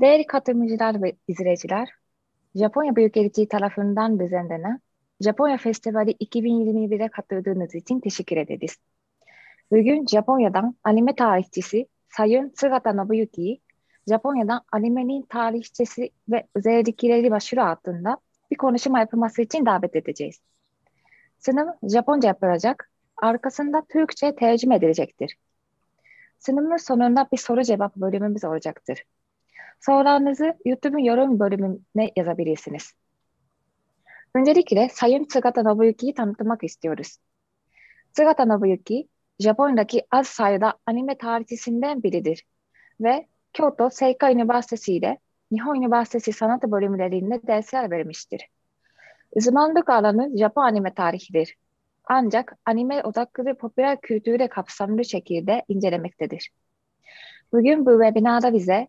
Değerli katılımcılar ve izleyiciler, Japonya Büyükelçiliği tarafından düzenlenen Japonya Festivali 2021'e katıldığınız için teşekkür ederiz. Bugün Japonya'dan anime tarihçisi Sayın Sugata Nobuyuki'yi Japonya'dan animenin tarihçesi ve özellikleri başvuru altında bir konuşma yapılması için davet edeceğiz. Sunum Japonca yapılacak, arkasında Türkçe tercüme edilecektir. Sunumun sonunda bir soru cevap bölümümüz olacaktır sorularınızı YouTube'un yorum bölümüne yazabilirsiniz. Öncelikle Sayın Tsugata Nobuyuki'yi tanıtmak istiyoruz. Tsugata Nobuyuki, Japonya'daki az sayıda anime tarihçisinden biridir ve Kyoto Seika Üniversitesi ile Nihon Üniversitesi sanat bölümlerinde dersler vermiştir. Uzmanlık alanı Japon anime tarihidir. Ancak anime odaklı ve popüler kültürü de kapsamlı şekilde incelemektedir. Bugün bu webinarda bize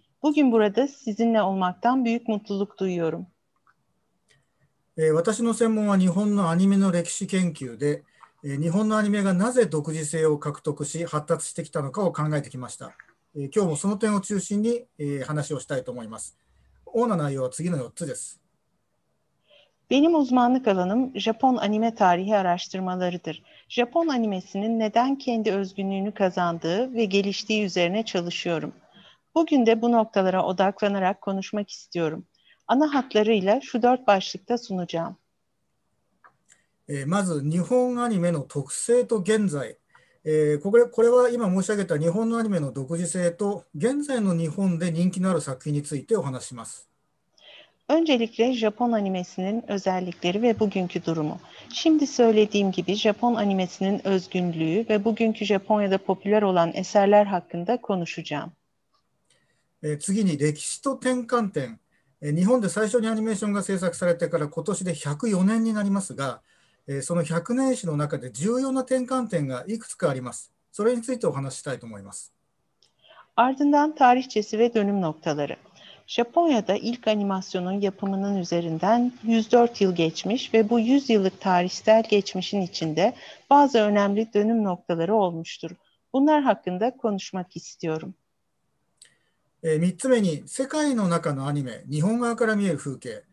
Bugün burada sizinle olmaktan büyük mutluluk duyuyorum. 私の専門は日本のアニメの歴史研究で、日本のアニメがなぜ独自性を獲得し発達してきたのかを考えてきました。今日もその点を中心に話をしたいと思います。主な内容は次の4つです。Benim uzmanlık alanım Japon anime tarihi araştırmalarıdır. Japon animesinin neden kendi özgünlüğünü kazandığı ve geliştiği üzerine çalışıyorum. Bugün de bu noktalara odaklanarak konuşmak istiyorum. Ana hatlarıyla şu dört başlıkta sunacağım. えー、まず日本アニメの特性と現在、えー、これこれは今申し上げた日本のアニメの独自性と現在の日本で人気のある作品についてお話します。Öncelikle Japon animesinin özellikleri ve bugünkü durumu. Şimdi söylediğim gibi Japon animesinin özgünlüğü ve bugünkü Japonya'da popüler olan eserler hakkında konuşacağım. え次に歴史と転換点、え日本で最初にアニメーションが制作されてから今年で104年になりますが、えその100年史の中で重要な転換点がいくつかあります。それについてお話したいと思います。Ardından tarihçesi ve dönüm noktaları. Japonya'da ilk animasyonun yapımının üzerinden 104 yıl geçmiş ve bu 100 yıllık tarihsel geçmişin içinde bazı önemli dönüm noktaları olmuştur. Bunlar hakkında konuşmak istiyorum. えー、3つ目に世界の中のアニメ日本側から見える風景、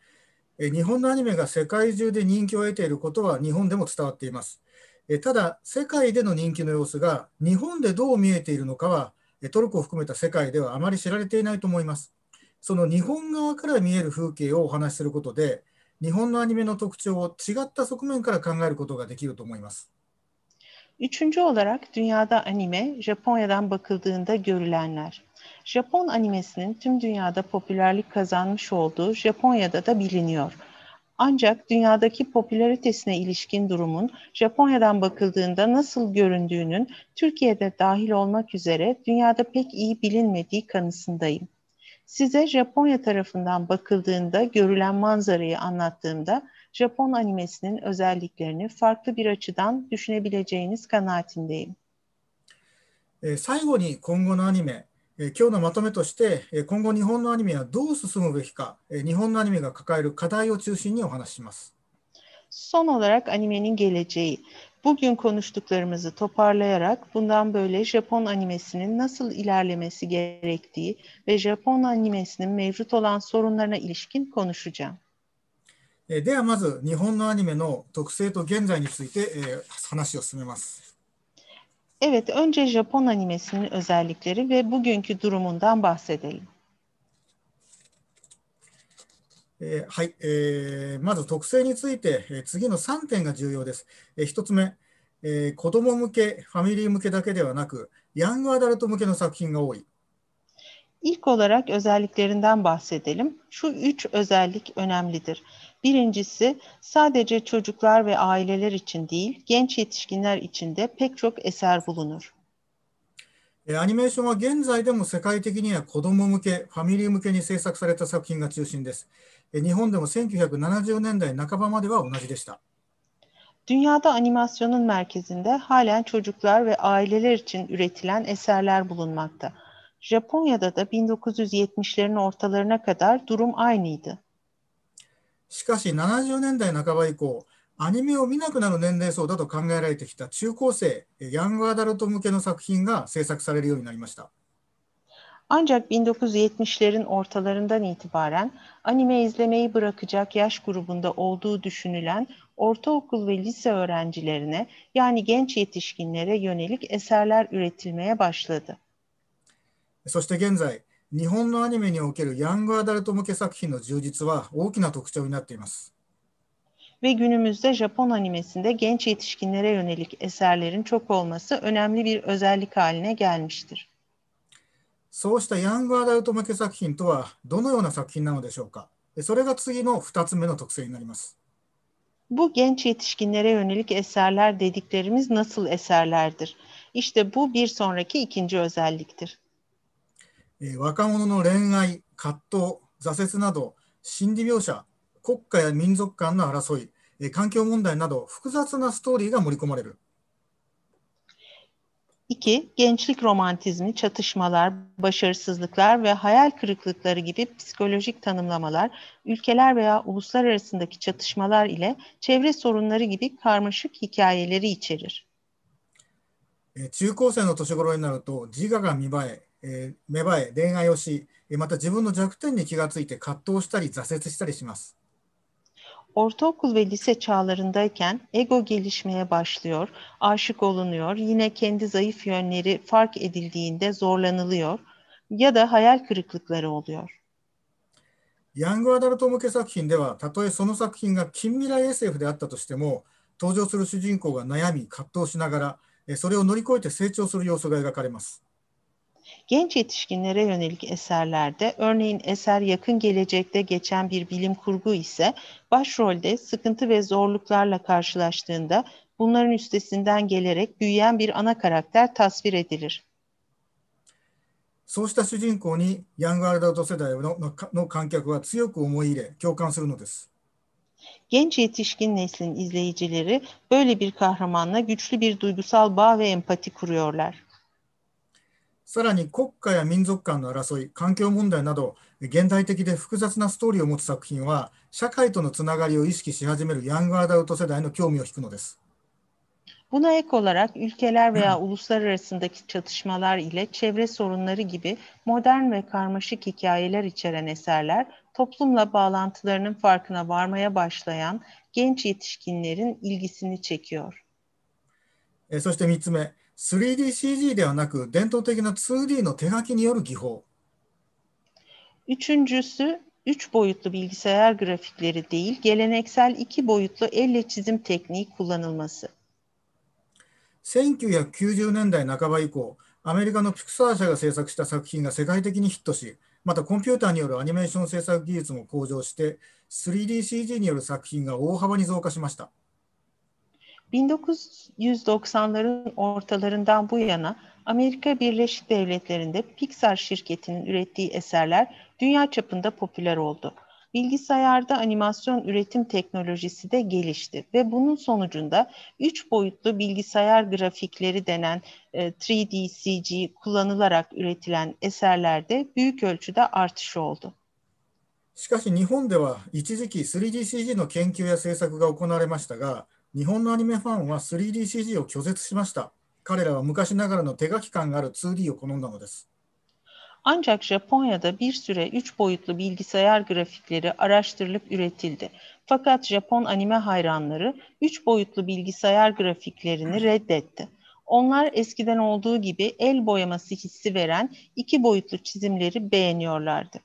えー、日本のアニメが世界中で人気を得ていることは日本でも伝わっています、えー、ただ世界での人気の様子が日本でどう見えているのかはトルコを含めた世界ではあまり知られていないと思いますその日本側から見える風景をお話しすることで日本のアニメの特徴を違った側面から考えることができると思います。Üçüncü olarak dünyada anime Japonya'dan bakıldığında görülenler. Japon animesinin tüm dünyada popülerlik kazanmış olduğu Japonya'da da biliniyor. Ancak dünyadaki popülaritesine ilişkin durumun Japonya'dan bakıldığında nasıl göründüğünün Türkiye'de dahil olmak üzere dünyada pek iyi bilinmediği kanısındayım. Size Japonya tarafından bakıldığında görülen manzarayı anlattığımda Japon animesinin özelliklerini farklı bir açıdan düşünebileceğiniz kanaatindeyim. 最後に今後のアニメ ee, 今日のまとめとして、今後日本のアニメはどう進むべきか、日本のアニメが抱える課題を中心にお話します。Son olarak animenin geleceği. Bugün konuştuklarımızı toparlayarak bundan böyle Japon animesinin nasıl ilerlemesi gerektiği ve Japon animesinin mevcut olan sorunlarına ilişkin konuşacağım. ではまず日本のアニメの特性と現在について話を進めます。E, Evet, önce Japon animesinin özellikleri ve bugünkü durumundan bahsedelim. えー、はい、えー、まず特性について、えー、次の3点が重要です。えー、1つ目、えー、子ども向け、ファミリー向けだけではなく、ヤングアダルト向けの作品が多い。İlk ee, e, e, e, olarak özelliklerinden bahsedelim. Şu üç özellik önemlidir. Birincisi sadece çocuklar ve aileler için değil, genç yetişkinler için de pek çok eser bulunur. アニメーションは現在でも世界的には子ども向け、ファミリー向けに制作された作品が中心です。日本でも1970年代半ばまでは同じでした。Dünyada e, e, animasyonun merkezinde halen çocuklar ve aileler için üretilen eserler bulunmakta. Japonya'da da 1970'lerin ortalarına kadar durum aynıydı. しかし70年代半ば以降、アニメを見なくなる年齢層だと考えられてきた中高生、ヤングアダルト向けの作品が制作されるようになりました。Ancak 1970'lerin ortalarından itibaren anime izlemeyi bırakacak yaş grubunda olduğu düşünülen ortaokul ve lise öğrencilerine yani genç yetişkinlere yönelik eserler üretilmeye başladı. そして現在、日本のアニメにおけるヤングアダルト向け作品の充実は大きな特徴になっています。Ve günümüzde Japon animesinde genç yetişkinlere yönelik eserlerin çok olması önemli bir özellik haline gelmiştir. そうしたヤングアダルト向け作品とはどのような作品なのでしょうかそれが次の2つ目の特性になります。Bu genç yetişkinlere yönelik eserler dediklerimiz nasıl eserlerdir? İşte bu bir sonraki ikinci özelliktir. え若者の恋愛、葛藤、挫折など、心理描写、国家や民族間の争い、え環境問題など、複雑なストーリーが盛り込まれる。2. Gençlik romantizmi, çatışmalar, başarısızlıklar ve hayal kırıklıkları gibi psikolojik tanımlamalar, ülkeler veya uluslar arasındaki çatışmalar ile çevre sorunları gibi karmaşık hikayeleri içerir. 中高生の年頃になると自我が芽生え、えー、芽生え、恋愛をし、また自分の弱点に気がついて葛藤したり挫折したりします。Ortaokul ve lise çağlarındayken ego gelişmeye başlıyor, aşık olunuyor, yine kendi zayıf yönleri fark edildiğinde zorlanılıyor ya da hayal kırıklıkları oluyor. ヤングアダルト向け作品では、たとえその作品が近未来 SF であったとしても、登場する主人公が悩み、葛藤しながら、それを乗り越えて成長する様子が描かれます。Genç yetişkinlere yönelik eserlerde örneğin eser yakın gelecekte geçen bir bilim kurgu ise başrolde sıkıntı ve zorluklarla karşılaştığında bunların üstesinden gelerek büyüyen bir ana karakter tasvir edilir. そうした主人公にヤングアルダルト世代の,の観客は強く思い入れ、共感するのです。Genç yetişkin neslin izleyicileri böyle bir kahramanla güçlü bir duygusal bağ ve empati kuruyorlar. さらに国家や民族間の争い、環境問題など、現代的で複雑なストーリーを持つ作品は、社会とのつながりを意識し始めるヤングアダルト世代の興味を引くのです。Buna ek olarak ülkeler veya uluslar arasındaki çatışmalar ile çevre sorunları gibi modern ve karmaşık hikayeler içeren eserler toplumla bağlantılarının farkına varmaya başlayan genç yetişkinlerin ilgisini çekiyor. E, そして3 3DCG ではなく伝統的な 2D の手書きによる技法。Üçüncüsü, üç boyutlu bilgisayar grafikleri değil, geleneksel iki boyutlu elle çizim tekniği kullanılması. 1990年代半ば以降、アメリカのピクサー社が制作した作品が世界的にヒットし、またコンピューターによるアニメーション制作技術も向上して、3DCG による作品が大幅に増加しました。1990'ların ortalarından bu yana Amerika Birleşik Devletleri'nde Pixar şirketinin ürettiği eserler dünya çapında popüler oldu. Bilgisayarda animasyon üretim teknolojisi de gelişti ve bunun sonucunda 3 boyutlu bilgisayar grafikleri denen 3D e, CG kullanılarak üretilen eserlerde büyük ölçüde artış oldu. しかし日本では一時期 3DCG d の研究や制作が行われましたが日本のアニメファンは 3DCG を拒絶しました。彼らは昔ながらの手書き感がある 2D を好んだのです。Ancak Japonya'da bir süre 3 boyutlu bilgisayar grafikleri araştırılıp üretildi. Fakat Japon anime hayranları 3 boyutlu bilgisayar grafiklerini reddetti. Onlar eskiden olduğu gibi el boyaması hissi veren 2 boyutlu çizimleri beğeniyorlardı.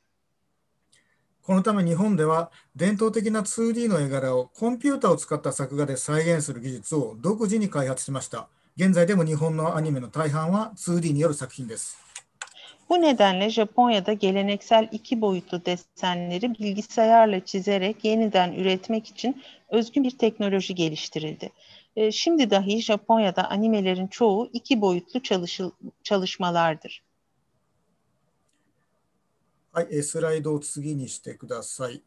このため日本では伝統的な 2D の絵柄をコンピューターを使った作画で再現する技術を独自に開発しました。現在でも日本のアニメの大半は 2D による作品です。Bu nedenle Japonya'da geleneksel iki boyutlu desenleri bilgisayarla çizerek yeniden üretmek için özgün bir teknoloji geliştirildi. E, şimdi dahi Japonya'da animelerin çoğu iki boyutlu çalışmalardır. はい、スライドを次にしてください。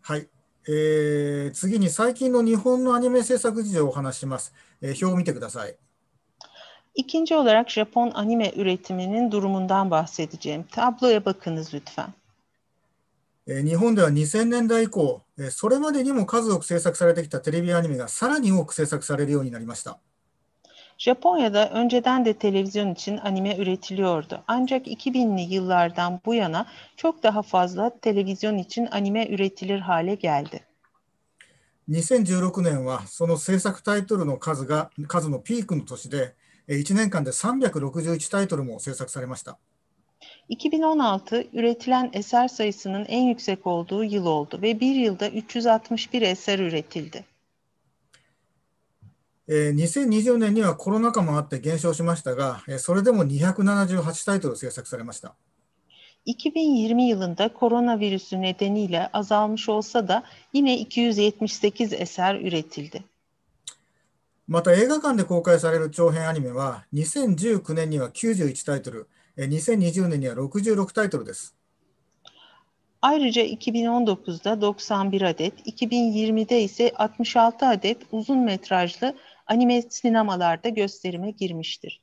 はい、えー、次に最近の日本のアニメ制作事情を話します。えー、表を見てください。İkinci olarak Japon anime üretiminin durumundan bahsedeceğim. Tabloya bakınız lütfen. 日本では2000年代以降、それまでにも数多く制作されてきたテレビアニメがさらに多く制作されるようになりました。Japonya'da önceden de televizyon için anime üretiliyordu. Ancak 2000'li yıllardan bu yana çok daha fazla televizyon için anime üretilir hale geldi. 2016年はその制作タイトルの数が数のピークの年で、1年間で361タイトルも制作されました。2016 eh, üretilen eser sayısının en yüksek olduğu yıl oldu ve bir yılda 361 eser üretildi. えー、2020年にはコロナ禍もあって減少しましたが、えー、それでも278タイトル制作されました。2020 yılında koronavirüsü nedeniyle azalmış olsa da yine 278 eser üretildi. また映画館で公開される長編アニメは2019年には91タイトル、2020年には66タイトルです。Ayrıca 2019'da 91 adet, 2020'de ise 66 adet uzun metrajlı anime sinemalarda gösterime girmiştir.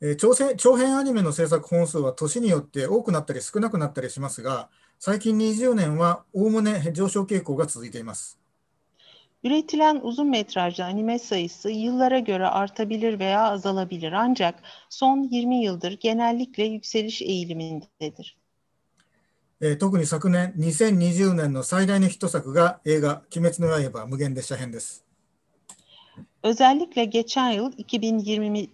えー、長編長編アニメの制作本数は年によって多くなったり少なくなったりしますが、最近20年はおおむね上昇傾向が続いています。Üretilen e, uzun metrajlı anime sayısı yıllara göre artabilir veya azalabilir ancak son 20 yıldır genellikle yükseliş eğilimindedir. えー、特に昨年2020年の最大のヒット作が映画「鬼滅の刃無限列車編」です。E, Özellikle geçen yıl 2020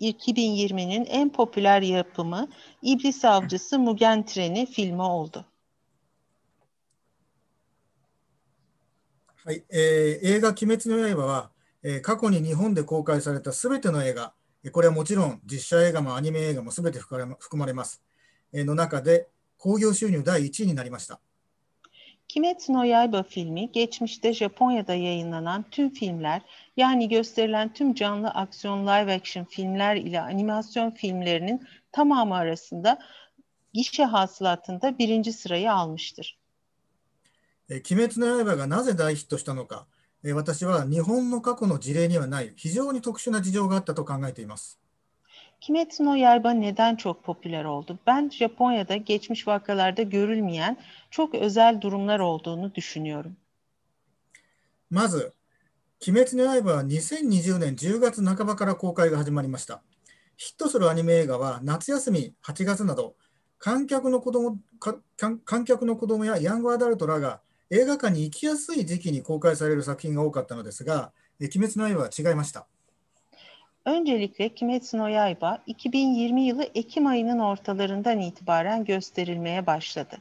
2020'nin en popüler yapımı İblis Avcısı Mugen Treni filmi oldu. はいえー、映画「鬼滅の刃は」は、えー、過去に日本で公開されたすべての映画、これはもちろん実写映画もアニメ映画もすべて含まれます、えー、の中で興行収入第1位になりました。Kimetsu no Yaiba filmi geçmişte Japonya'da yayınlanan tüm filmler yani gösterilen tüm canlı aksiyon live action filmler ile animasyon filmlerinin tamamı arasında gişe hasılatında birinci sırayı almıştır. 鬼滅の刃がなぜ大ヒットしたのか、私は日本の過去の事例にはない非常に特殊な事情があったと考えています。Kimetsu e, e, no Yaiba neden çok popüler oldu? Ben Japonya'da geçmiş vakalarda görülmeyen çok özel durumlar olduğunu düşünüyorum. まず、鬼滅の刃は2020年10月半ばから公開が始まりました。ヒットするアニメ映画は夏休み8月など、観客の子供観客の子供やヤングアダルトらが映画館に行きやすい時期に公開される作品が多かったのですが、鬼滅の刃は違いました。Öncelikle Kimetsu no Yaiba 2020 yılı Ekim ayının ortalarından itibaren gösterilmeye başladı.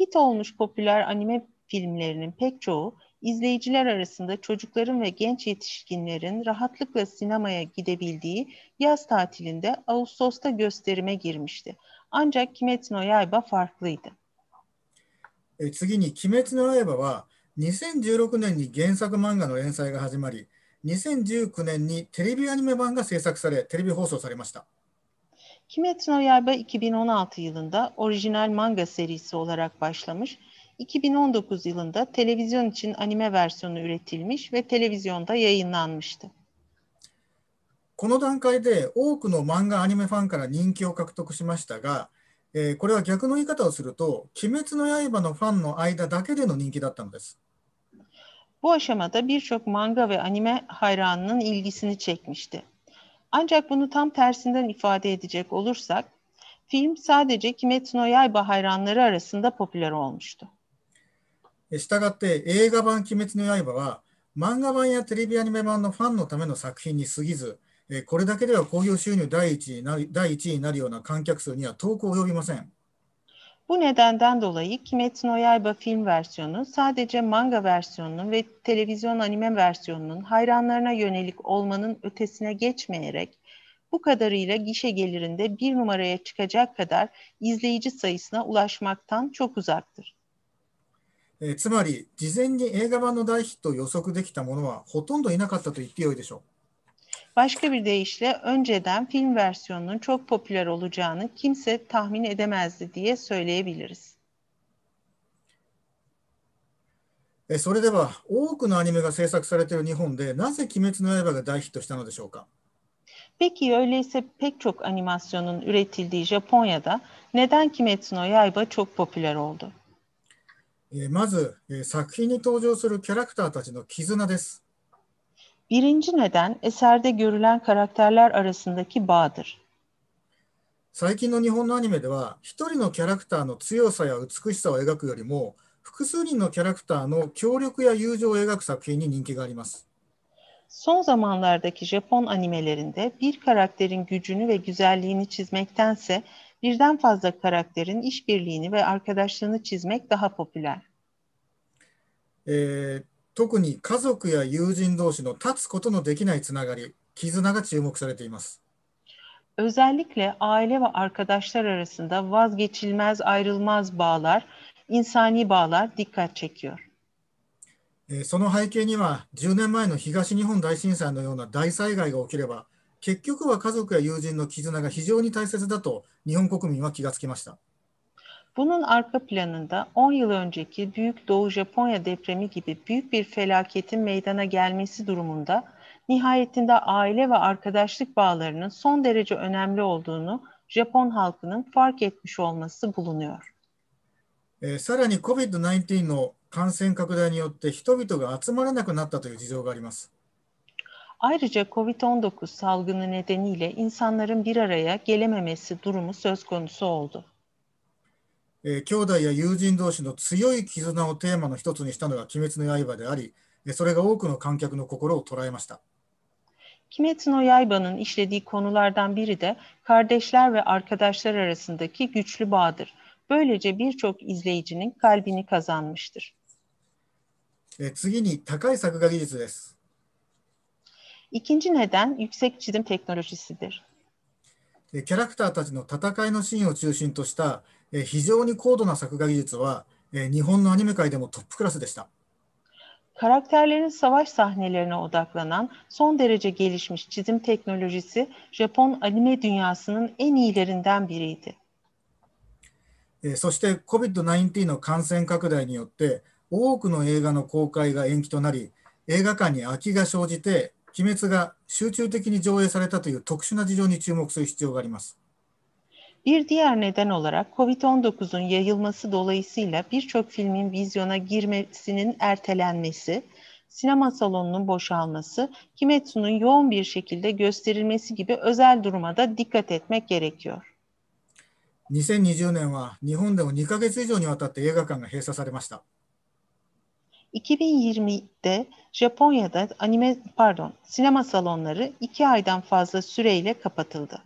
Hit olmuş popüler anime filmlerinin pek çoğu izleyiciler arasında çocukların ve genç yetişkinlerin rahatlıkla sinemaya gidebildiği yaz tatilinde Ağustos'ta gösterime girmişti. Ancak Kimetsu no Yaiba farklıydı. 次に「鬼滅の刃」は2016年に原作漫画の連載が始まり2019年にテレビアニメ版が制作されテレビ放送されました。Kimetsu e, no Yaiba 2016 yılında orijinal manga serisi olarak başlamış 2019 yılında televizyon için anime versiyonu üretilmiş ve televizyonda yayınlanmıştı. この段階で多くの漫画アニメファンから人気を獲得しましたが、えー、これは逆の言い方をすると、鬼滅の刃のファンの間だけでの人気だったのです。Bu e, aşamada birçok manga ve anime hayranının ilgisini çekmişti. Ancak bunu tam tersinden ifade edecek olursak, film sadece Kimetsu no Yaiba hayranları arasında popüler olmuştu. したがって映画版鬼滅の刃は漫画版やテレビアニメ版のファンのための作品に過ぎずえこれだけでは興行収入第一なり第 nedenden dolayı Kimetsu no Yaiba film versiyonu sadece manga versiyonunun ve televizyon anime versiyonunun hayranlarına yönelik olmanın ötesine geçmeyerek bu kadarıyla gişe gelirinde bir numaraya çıkacak kadar izleyici sayısına ulaşmaktan çok uzaktır. えー、つまり、事前に映画版の大ヒットを予測できた者はほとんどいなかったと言ってよいでしょう。Başka bir deyişle önceden film versiyonunun çok popüler olacağını kimse tahmin edemezdi diye söyleyebiliriz. えそれでは多くのアニメが制作されている日本でなぜ「鬼滅の刃」が大ヒットしたのでしょうか Peki öyleyse pek çok animasyonun üretildiği Japonya'da neden Kimetsu no Yaiba çok popüler oldu? まず作品に登場するキャラクターたちの絆です。Birinci neden eserde görülen karakterler arasındaki bağdır. 最近の日本のアニメでは、一人のキャラクターの強さや美しさを描くよりも、複数人のキャラクターの協力や友情を描く作品に人気があります。Son zamanlardaki Japon animelerinde bir karakterin gücünü ve güzelliğini çizmektense birden fazla karakterin işbirliğini ve arkadaşlığını çizmek daha popüler. えー、特に家族や友人同士の立つことのできないつながり、絆が注目されています。Özellikle ee, aile ve arkadaşlar arasında vazgeçilmez ayrılmaz bağlar, insani bağlar dikkat çekiyor. その背景には10年前の東日本大震災のような大災害が起きれば ee, 結局は家族や友人の絆が非常に大切だと日本国民は気がつきました。Bunun arka planında 10 yıl önceki Büyük Doğu Japonya depremi gibi büyük bir felaketin meydana gelmesi durumunda nihayetinde aile ve arkadaşlık bağlarının son derece önemli olduğunu Japon halkının fark etmiş olması bulunuyor. E, さらに COVID-19 の感染拡大によって人々が集まらなくなったという事情があります。Ayrıca COVID-19 salgını nedeniyle insanların bir araya gelememesi durumu söz konusu oldu. えー、兄弟や友人同士の強い絆をテーマの一つにしたのが「鬼滅の刃」であり、それが多くの観客の心を捉えました。Kimetsu ee, e, no Yaiba'nın işlediği konulardan biri de kardeşler ve arkadaşlar arasındaki güçlü bağdır. Böylece birçok izleyicinin kalbini kazanmıştır. 次に高い作画技術です。E, İkinci neden yüksek çizim teknolojisidir. キャラクターたちの戦いのシーンを中心とした非常に高度な作画技術は日本のアニメ界でもトップクラスでした。Karakterlerin e, savaş sahnelerine odaklanan son derece gelişmiş çizim teknolojisi Japon anime dünyasının en iyilerinden biriydi. そして e, COVID-19 の感染拡大によって多くの映画の公開が延期となり映画館に空きが生じて鬼滅が集中的に上映されたという特殊な事情に注目する必要があります。Bir diğer neden olarak COVID-19'un yayılması dolayısıyla birçok filmin vizyona girmesinin ertelenmesi, sinema salonunun boşalması, Kimetsu'nun yoğun bir şekilde gösterilmesi gibi özel duruma da dikkat etmek gerekiyor. 2020年は日本でも2ヶ月以上にわたって映画館が閉鎖されました。2020'de Japonya'da anime pardon sinema salonları 2 aydan fazla süreyle kapatıldı.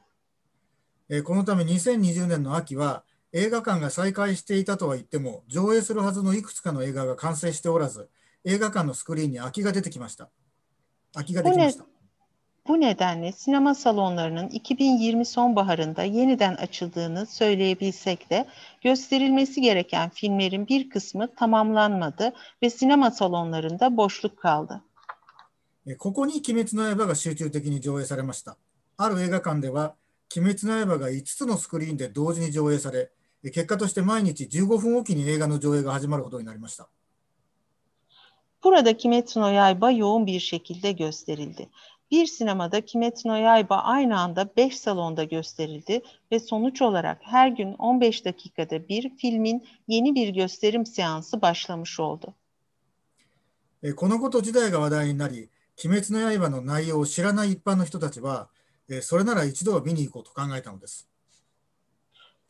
えこのため2020年の秋は映画館が再開していたとは言っても上映するはずのいくつかの映画が完成しておらず映画館のスクリーンに空きが出てきました。空きができました。Bu nedenle sinema salonlarının 2020 sonbaharında yeniden açıldığını söyleyebilsek de gösterilmesi gereken filmlerin bir kısmı tamamlanmadı ve sinema salonlarında boşluk kaldı. ここに「鬼滅の刃」が集中的に上映されました。ある映画館では「鬼滅の刃」が5つのスクリーンで同時に上映され、結果として毎日15分おきに映画の上映が始まるほどになりました。Burada e, e, Kimetsu no Yaiba yoğun bir şekilde gösterildi. Bir sinemada Kimetsuno Yaiba aynı anda 5 salonda gösterildi ve sonuç olarak her gün 15 dakikada bir filmin yeni bir gösterim seansı başlamış oldu. このこと自体が話題になり、鬼滅の刃の内容を知らない一般の人たちは、それなら一度は見に行こうと考えたのです。E,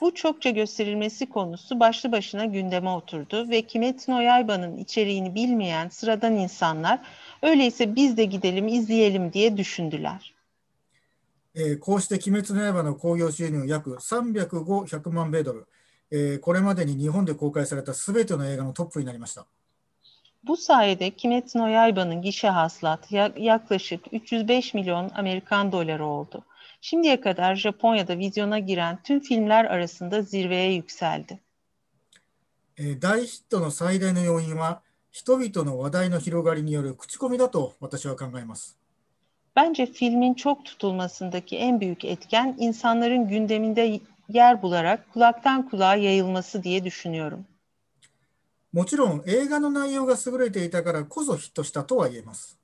bu çokça gösterilmesi konusu başlı başına gündeme oturdu ve Kimetsu no içeriğini bilmeyen sıradan insanlar öyleyse biz de gidelim izleyelim diye düşündüler. えー、こうして「鬼滅の刃」の興行収入約305、100万米ドル、えー、これまでに日本で公開されたすべての映画のトップになりました。Bu ee, ee, sayede Kimetsu no Yaiba'nın gişe yaklaşık 305 milyon Amerikan doları oldu şimdiye kadar Japonya'da vizyona giren tüm filmler arasında zirveye yükseldi. 大ヒットの最大の要因は人々の話題の広がりによる口コミだと私は考えます。Bence e, filmin çok tutulmasındaki en büyük etken insanların gündeminde yer bularak kulaktan kulağa yayılması diye düşünüyorum. もちろん映画の内容が優れていたからこそヒットしたとは言えます。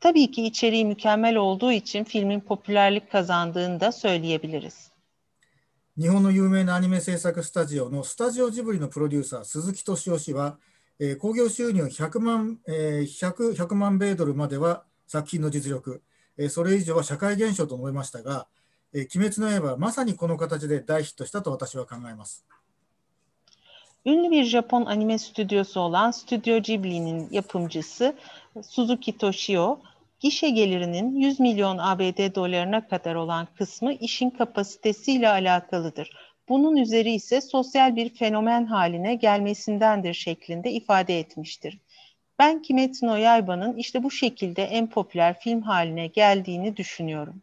Tabii ki içeriği mükemmel olduğu için filmin popülerlik kazandığını da söyleyebiliriz. 日本の有名なアニメ制作スタジオのスタジオジブリのプロデューサー鈴木敏夫氏は、えー、興行収入100万,、えー、100, 100万米ドルまでは作品の実力、えー、それ以上は社会現象と述べましたが、えー、鬼滅の刃はまさにこの形で大ヒットしたと私は考えます。Ünlü bir Japon anime stüdyosu olan Studio Ghibli'nin yapımcısı Suzuki Toshio, gişe gelirinin 100 milyon ABD dolarına kadar olan kısmı işin kapasitesiyle alakalıdır. Bunun üzeri ise sosyal bir fenomen haline gelmesindendir şeklinde ifade etmiştir. Ben Kimetsu no işte bu şekilde en popüler film haline geldiğini düşünüyorum.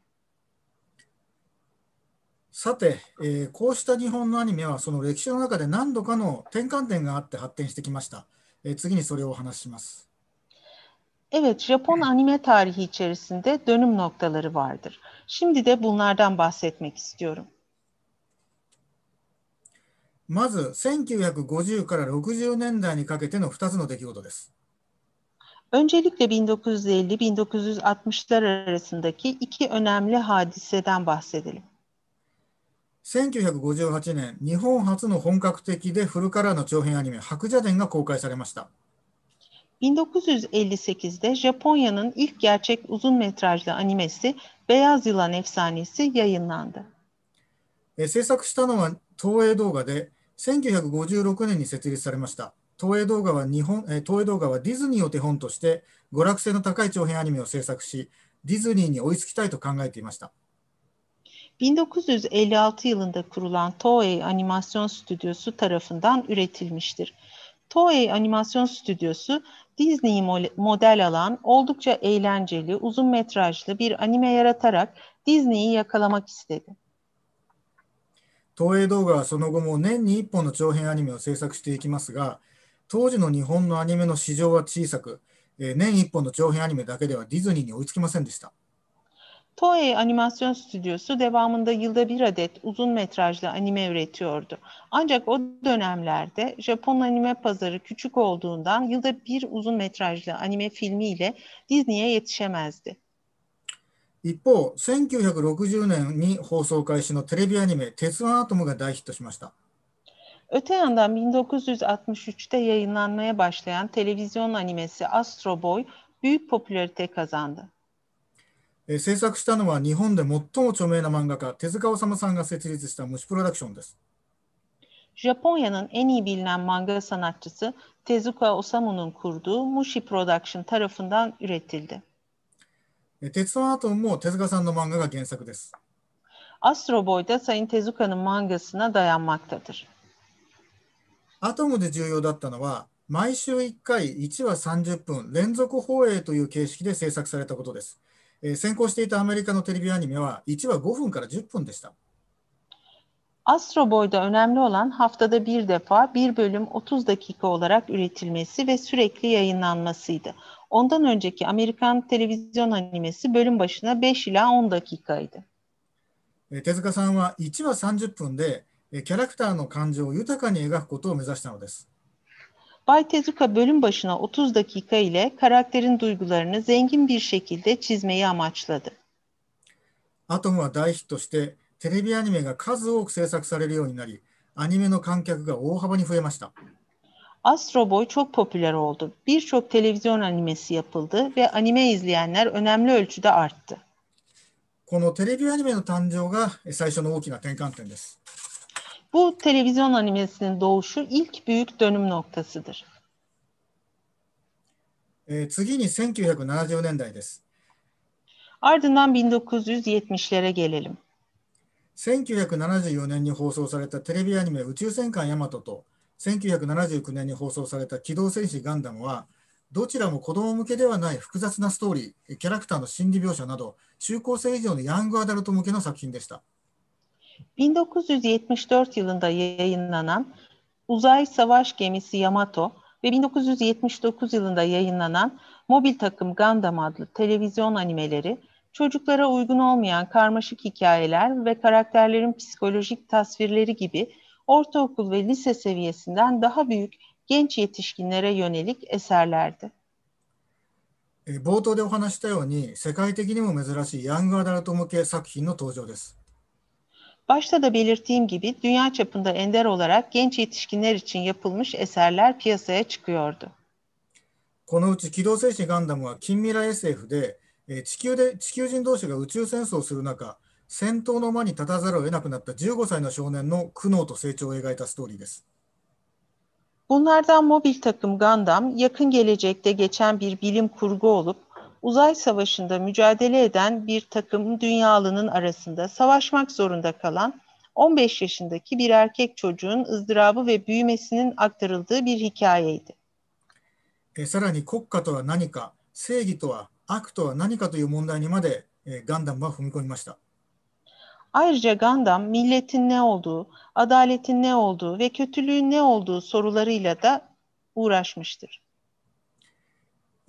さて、えー、こうした日本のアニメはその歴史の中で何度かの転換点があって発展してきました。えー、次にそれをお話しします。Evet, Japon anime tarihi içerisinde dönüm noktaları vardır. Şimdi de bunlardan bahsetmek istiyorum. まず1950から60年代にかけての2つの出来事です。Öncelikle 1950-1960'lar arasındaki iki önemli hadiseden bahsedelim. 1958年、日本初の本格的で古からの長編アニメ、白蛇伝が公開されました。1958'de Japonya'nın ilk gerçek uzun metrajlı animesi Beyaz Yılan Efsanesi yayınlandı. Ee, e, 制作したのは東映動画で1956年に設立されました。東映動画は日本、えー、東映動画はディズニーを手本として娯楽性の高い長編アニメを制作し、ディズニーに追いつきたいと考えていました。1956 yılında kurulan Toei Animasyon Stüdyosu tarafından üretilmiştir. Toei Animasyon Stüdyosu Disney'i model alan oldukça eğlenceli, uzun metrajlı bir anime yaratarak Disney'i yakalamak istedi. Toei Doga, 東映動画はその後も年に1本の長編アニメを制作していきますが、当時の日本のアニメの市場は小さく、えー、年1本の長編アニメだけではディズニーに追いつきませんでした。Toei Animasyon Stüdyosu devamında yılda bir adet uzun metrajlı anime üretiyordu. Ancak o dönemlerde Japon anime pazarı küçük olduğundan yılda bir uzun metrajlı anime filmiyle Disney'e yetişemezdi. 一方、1960年に放送開始のテレビアニメ「鉄腕アトム」が大ヒットしました。Öte yandan 1963'te yayınlanmaya başlayan televizyon animesi Astro Boy büyük popülarite kazandı. え制作したのは日本で最も著名な漫画家手塚治虫さんが設立した虫プロダクションです。Japonya'nın en iyi bilinen manga sanatçısı Tezuka Osamu'nun kurduğu Mushi Production tarafından üretildi. Tetsuo Atom も手塚さんの漫画が原作です。Astro Boy da Sayın Tezuka'nın mangasına dayanmaktadır. アトムで重要だったのは毎週1回1話30分連続放映という形式で制作されたことです。えー、先行していたアメリカのテレビアニメは1話5分から10分でした。Astro Boy'da önemli olan haftada bir defa bir bölüm 30 dakika olarak üretilmesi ve sürekli yayınlanmasıydı. Ondan önceki Amerikan televizyon animesi bölüm başına 5 ila 10 dakikaydı. E, san 1話30分でキャラクターの感情を豊かに描くことを目指したのです Bay Tezuka bölüm başına 30 dakika ile karakterin duygularını zengin bir şekilde çizmeyi amaçladı. Atom は大ヒットしてテレビアニメが数多く制作されるようになり、アニメの観客が大幅に増えました。Astro Boy çok popüler oldu. Birçok televizyon animesi yapıldı ve anime izleyenler önemli ölçüde arttı. このテレビアニメの誕生が最初の大きな転換点です。bu televizyon animesinin doğuşu ilk büyük dönüm noktasıdır. えー次に1970 1970'lere gelelim. 1974年に放送されたテレビアニメ「宇宙戦艦ヤマト」と1979年に放送された「機動戦士ガンダム」はどちらも子供向けではない複雑なストーリー、キャラクターの心理描写など中高生以上のヤングアダルト向けの作品でした。1974 yılında yayınlanan Uzay Savaş Gemisi Yamato ve 1979 yılında yayınlanan Mobil Takım Gundam adlı televizyon animeleri çocuklara uygun olmayan karmaşık hikayeler ve karakterlerin psikolojik tasvirleri gibi ortaokul ve lise seviyesinden daha büyük genç yetişkinlere yönelik eserlerdi. E, 冒頭でお話したように世界的にも珍しいヤングアダルト向け作品の登場です。Başta da belirttiğim gibi dünya çapında ender olarak genç yetişkinler için yapılmış eserler piyasaya çıkıyordu. このうち機動戦士ガンダムは近未来 SF で、えー、地球で地球人同士が宇宙戦争をする中、戦闘の間に立たざるを得なくなった15歳の少年の苦悩と成長を描いたストーリーです。Bunlardan mobil takım Gundam yakın gelecekte geçen bir bilim kurgu olup uzay savaşında mücadele eden bir takım dünyalının arasında savaşmak zorunda kalan 15 yaşındaki bir erkek çocuğun ızdırabı ve büyümesinin aktarıldığı bir hikayeydi. えさらに国家とは何か、正義とは悪とは何かという問題にまで、えガンダムは踏み込みました。Ayrıca e, e, Gundam, milletin ne olduğu, adaletin ne olduğu ve kötülüğün ne olduğu sorularıyla da uğraşmıştır.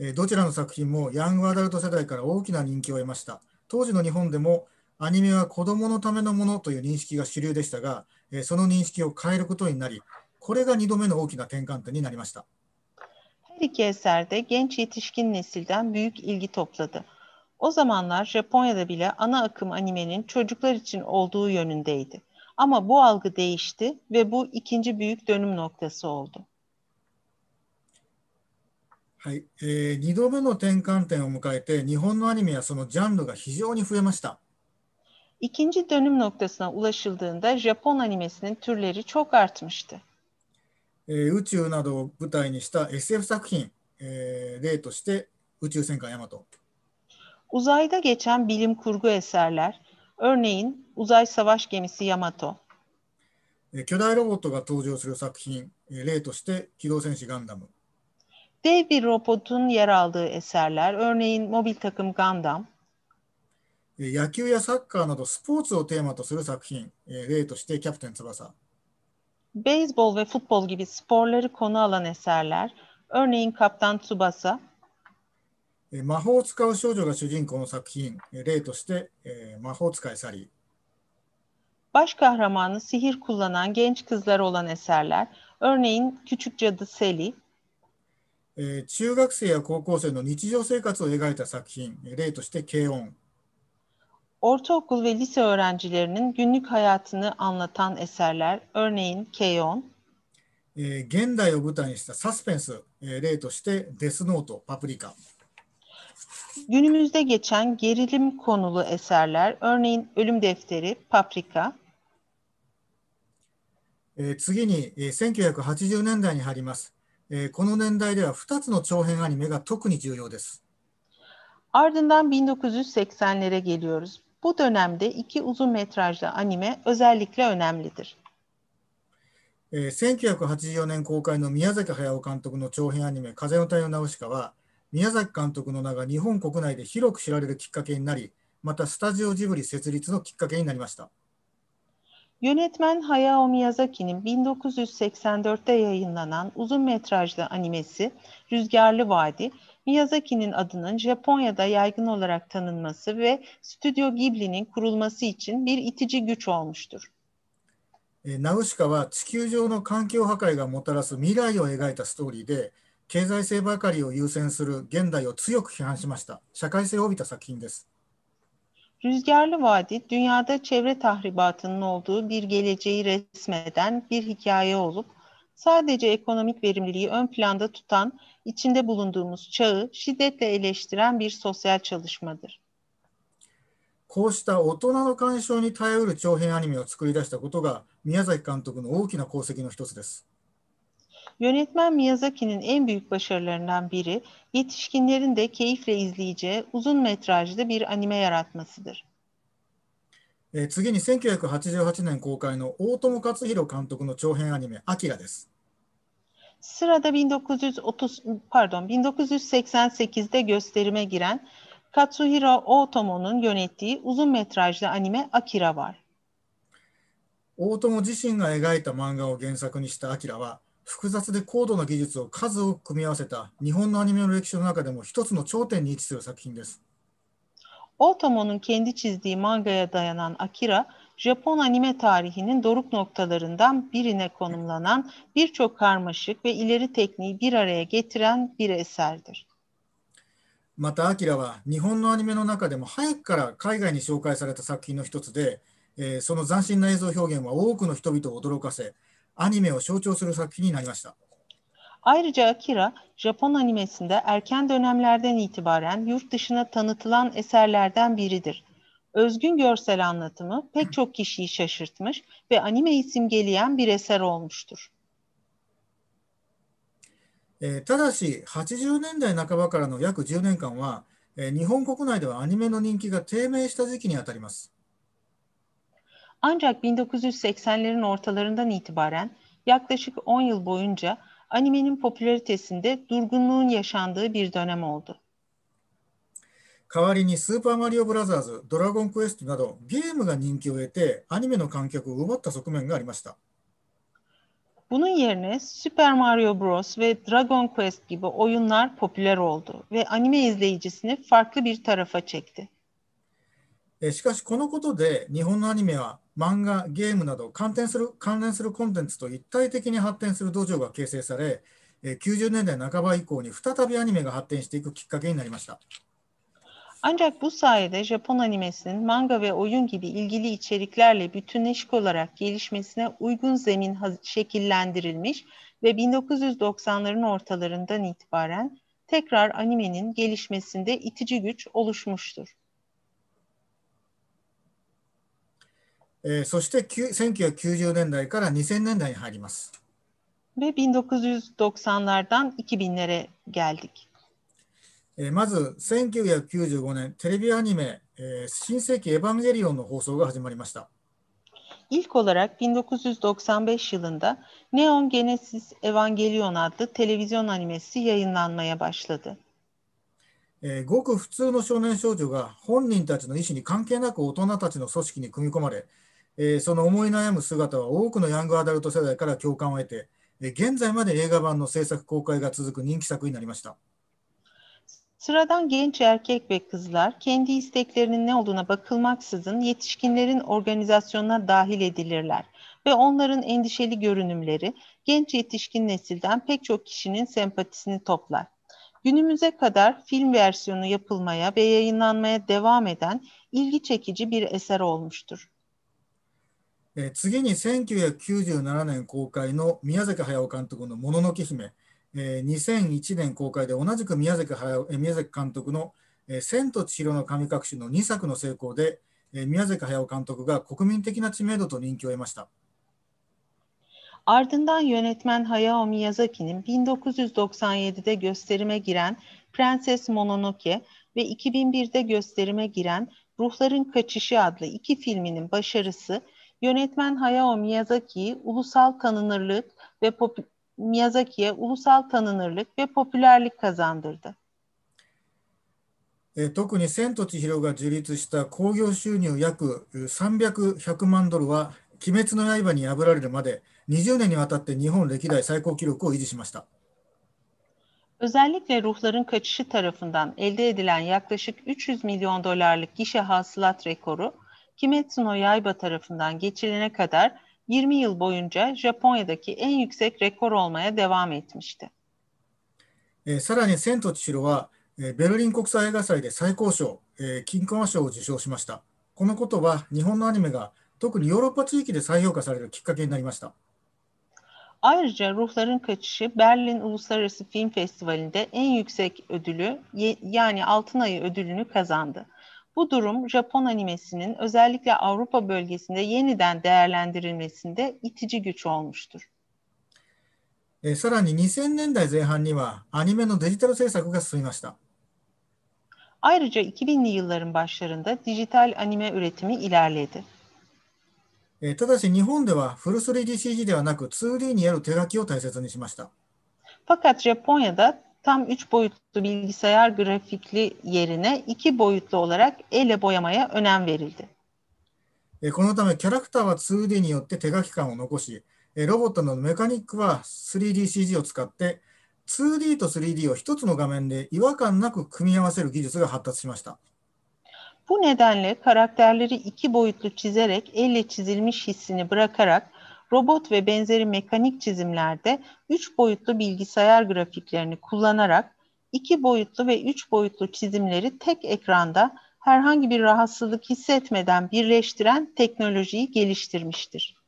えどちらの作品もヤングアダルト世代から大きな人気を得ました。当時の日本でもアニメは子どものためのものという認識が主流でしたが、えその認識を変えることになり、これが2度目の大きな転換点になりました。Her iki eser de genç yetişkin nesilden büyük ilgi topladı. O zamanlar Japonya'da bile ana akım animenin çocuklar için olduğu yönündeydi. Ama bu algı değişti ve bu ikinci büyük dönüm noktası oldu. はい、えー、2度目の転換点を迎えて日本のアニメやそのジャンルが非常に増えました。İkinci dönüm noktasına ulaşıldığında Japon animesinin türleri çok artmıştı. えー、宇宙などを舞台にした SF 作品、えー、例として宇宙戦艦ヤマト。Uzayda geçen bilim kurgu eserler, örneğin uzay savaş gemisi Yamato. 巨大ロボットが登場する作品、例として機動戦士ガンダム。dev bir robotun yer aldığı eserler, örneğin mobil takım Gundam, e, ya 野球やサッカーなどスポーツをテーマとする作品、例としてキャプテン翼。Beyzbol e, ve futbol gibi sporları konu alan eserler, örneğin Kaptan Tsubasa. 魔法を使う少女が主人公の作品、例として魔法使いサリー。Baş e, kahramanı sihir kullanan genç kızlar olan eserler, örneğin Küçük Cadı Sally. えー、中学生や高校生の日常生活を描いた作品、例として軽音。Ortaokul ve lise öğrencilerinin günlük hayatını anlatan eserler, örneğin Keyon. E, e Paprika. Günümüzde geçen gerilim konulu eserler, örneğin Ölüm Defteri, Paprika. えー次に、えー1980年代に入ります。E, えー、この年代では2つの長編アニメが特に重要です。Ardından 1980'lere geliyoruz. Bu dönemde iki uzun metrajlı anime özellikle önemlidir. 1984年公開の宮崎駿監督の長編アニメ「風の谷のナウシカ」は宮崎監督の名が日本国内で広く知られるきっかけになりまたスタジオジブリ設立のきっかけになりました。Yönetmen Hayao Miyazaki'nin 1984'te yayınlanan uzun metrajlı animesi Rüzgarlı Vadi, Miyazaki'nin adının Japonya'da yaygın olarak tanınması ve Stüdyo Ghibli'nin kurulması için bir itici güç olmuştur. ナウシカは地球上の環境破壊がもたらす未来を描いたストーリーで、経済性ばかりを優先する現代を強く批判しました。社会性を帯びた作品です。E, Rüzgarlı Vadi, dünyada çevre tahribatının olduğu bir geleceği resmeden bir hikaye olup, sadece ekonomik verimliliği ön planda tutan, içinde bulunduğumuz çağı şiddetle eleştiren bir sosyal çalışmadır. こうした大人の干渉に頼る長編アニメを作り出したことが宮崎監督の大きな功績の一つです。Yönetmen Miyazaki'nin en büyük başarılarından biri yetişkinlerin de keyifle izleyeceği uzun metrajlı bir anime yaratmasıdır. えー、次に1988年公開の大友克洋監督の長編アニメ「アキラ」です。Sırada e, 1930 pardon 1988'de gösterime giren Katsuhiro Otomo'nun yönettiği uzun metrajlı anime Akira var. 大友自身が描いた漫画を原作にしたアキラは複雑で高度な技術を数多く組み合わせた日本のアニメの歴史の中でも一つの頂点に位置する作品です。Otomo'nun kendi çizdiği mangaya dayanan Akira, Japon anime tarihinin doruk noktalarından birine konumlanan birçok karmaşık ve ileri tekniği bir araya getiren bir eserdir. また、アキラは日本のアニメの中でも早くから海外に紹介された作品の一つで、えー、その斬新な映像表現は多くの人々を驚かせ、アニメを象徴する作品になりました。Ayrıca Akira, Japon animesinde erken dönemlerden itibaren yurt dışına tanıtılan eserlerden biridir. Özgün görsel anlatımı pek çok kişiyi şaşırtmış ve anime simgeleyen bir eser olmuştur. えー、ただし、80年代半ばからの約10年間は、えー、日本国内ではアニメの人気が低迷した時期にあたります。Ee, ancak 1980'lerin ortalarından itibaren yaklaşık 10 yıl boyunca animenin popülaritesinde durgunluğun yaşandığı bir dönem oldu. 代わりにスーパーマリオブラザーズ、ドラゴンクエストなどゲームが人気を得てアニメの観客を奪った側面がありました。Bunun yerine Super Mario Bros. ve Dragon Quest gibi oyunlar popüler oldu ve anime izleyicisini farklı bir tarafa çekti. E, しかしこのことで日本のアニメは漫画、ゲームなど関連する関連するコンテンツと一体的に発展する道場が形成され、90年代半ば以降に再びアニメが発展していくきっかけになりました。Ancak bu sayede Japon animesinin manga ve oyun gibi ilgili içeriklerle bütünleşik olarak gelişmesine uygun zemin şekillendirilmiş ve 1990'ların ortalarından itibaren tekrar animenin gelişmesinde itici güç oluşmuştur. えそして1990年代から2000年代に入ります。えまず、1995年、テレビアニメ、え新世紀エヴァンゲリオンの放送が始まりました。i ごく普通の少年少女が本人たちの意思に関係なく大人たちの組織に組み込まれ、えその思い悩む姿は多くのヤングアダルト世代から共感を得て、え現在まで映画版の制作公開が続く人気作になりました。Sıradan genç erkek ve kızlar kendi isteklerinin ne olduğuna bakılmaksızın yetişkinlerin organizasyonuna dahil edilirler ve onların endişeli görünümleri genç yetişkin nesilden pek çok kişinin sempatisini toplar. Günümüze kadar film versiyonu yapılmaya ve yayınlanmaya devam eden ilgi çekici bir eser olmuştur. え次に1997年公開の宮崎駿監督の「もののけ姫」えー、2001年公開で同じく宮崎駿、え宮崎監督の「え千と千尋の神隠し」の2作の成功で、え宮崎駿監督が国民的な知名度と人気を得ました。Ardından yönetmen Hayao Miyazaki'nin 1997'de gösterime giren Prenses Mononoke ve 2001'de gösterime giren Ruhların Kaçışı adlı iki filminin başarısı Yönetmen Hayao Miyazaki ulusal tanınırlık ve Miyazaki'ye ulusal tanınırlık ve popülerlik kazandırdı. 特に千と千尋が樹立した興行収入約300万ドルは、鬼滅の刃に破られるまで20年にわたって日本歴代最高記録を維持しました。Özellikle e, e, ruhların kaçışı tarafından elde edilen yaklaşık 300 milyon dolarlık gişe hasılat rekoru Kimetsuno Yaiba tarafından geçilene kadar 20 yıl boyunca Japonya'daki en yüksek rekor olmaya devam etmişti. えさらに「千と千尋」は、えベルリン国際映画祭で最高賞、え金熊賞を受賞しました。このことは日本のアニメが特にヨーロッパ地域で再評価されるきっかけになりました。Ayrıca ee, e, e, Ruhların Kaçışı Berlin Uluslararası Film Festivali'nde en yüksek ödülü yani Altın Ayı ödülünü kazandı. Bu durum Japon animesinin özellikle Avrupa bölgesinde yeniden değerlendirilmesinde itici güç olmuştur. えーさらに2000 e, Ayrıca 2000'li yılların başlarında dijital anime üretimi ilerledi. E, full 3 d 3DCG ではなく 2D による手書きを大切にしました。Fakat Japonya'da tam üç boyutlu bilgisayar grafikli yerine iki boyutlu olarak elle boyamaya önem verildi. E, このためキャラクターは 2D によって手書き感を残し、ロボットのメカニックは 3DCG を使って 2D と 3D を一つの画面で違和感なく組み合わせる技術が発達しました。Bu nedenle karakterleri iki boyutlu çizerek elle çizilmiş hissini bırakarak robot ve benzeri mekanik çizimlerde 3 boyutlu bilgisayar grafiklerini kullanarak 2 boyutlu ve 3 boyutlu çizimleri tek ekranda herhangi bir rahatsızlık hissetmeden birleştiren teknolojiyi geliştirmiştir.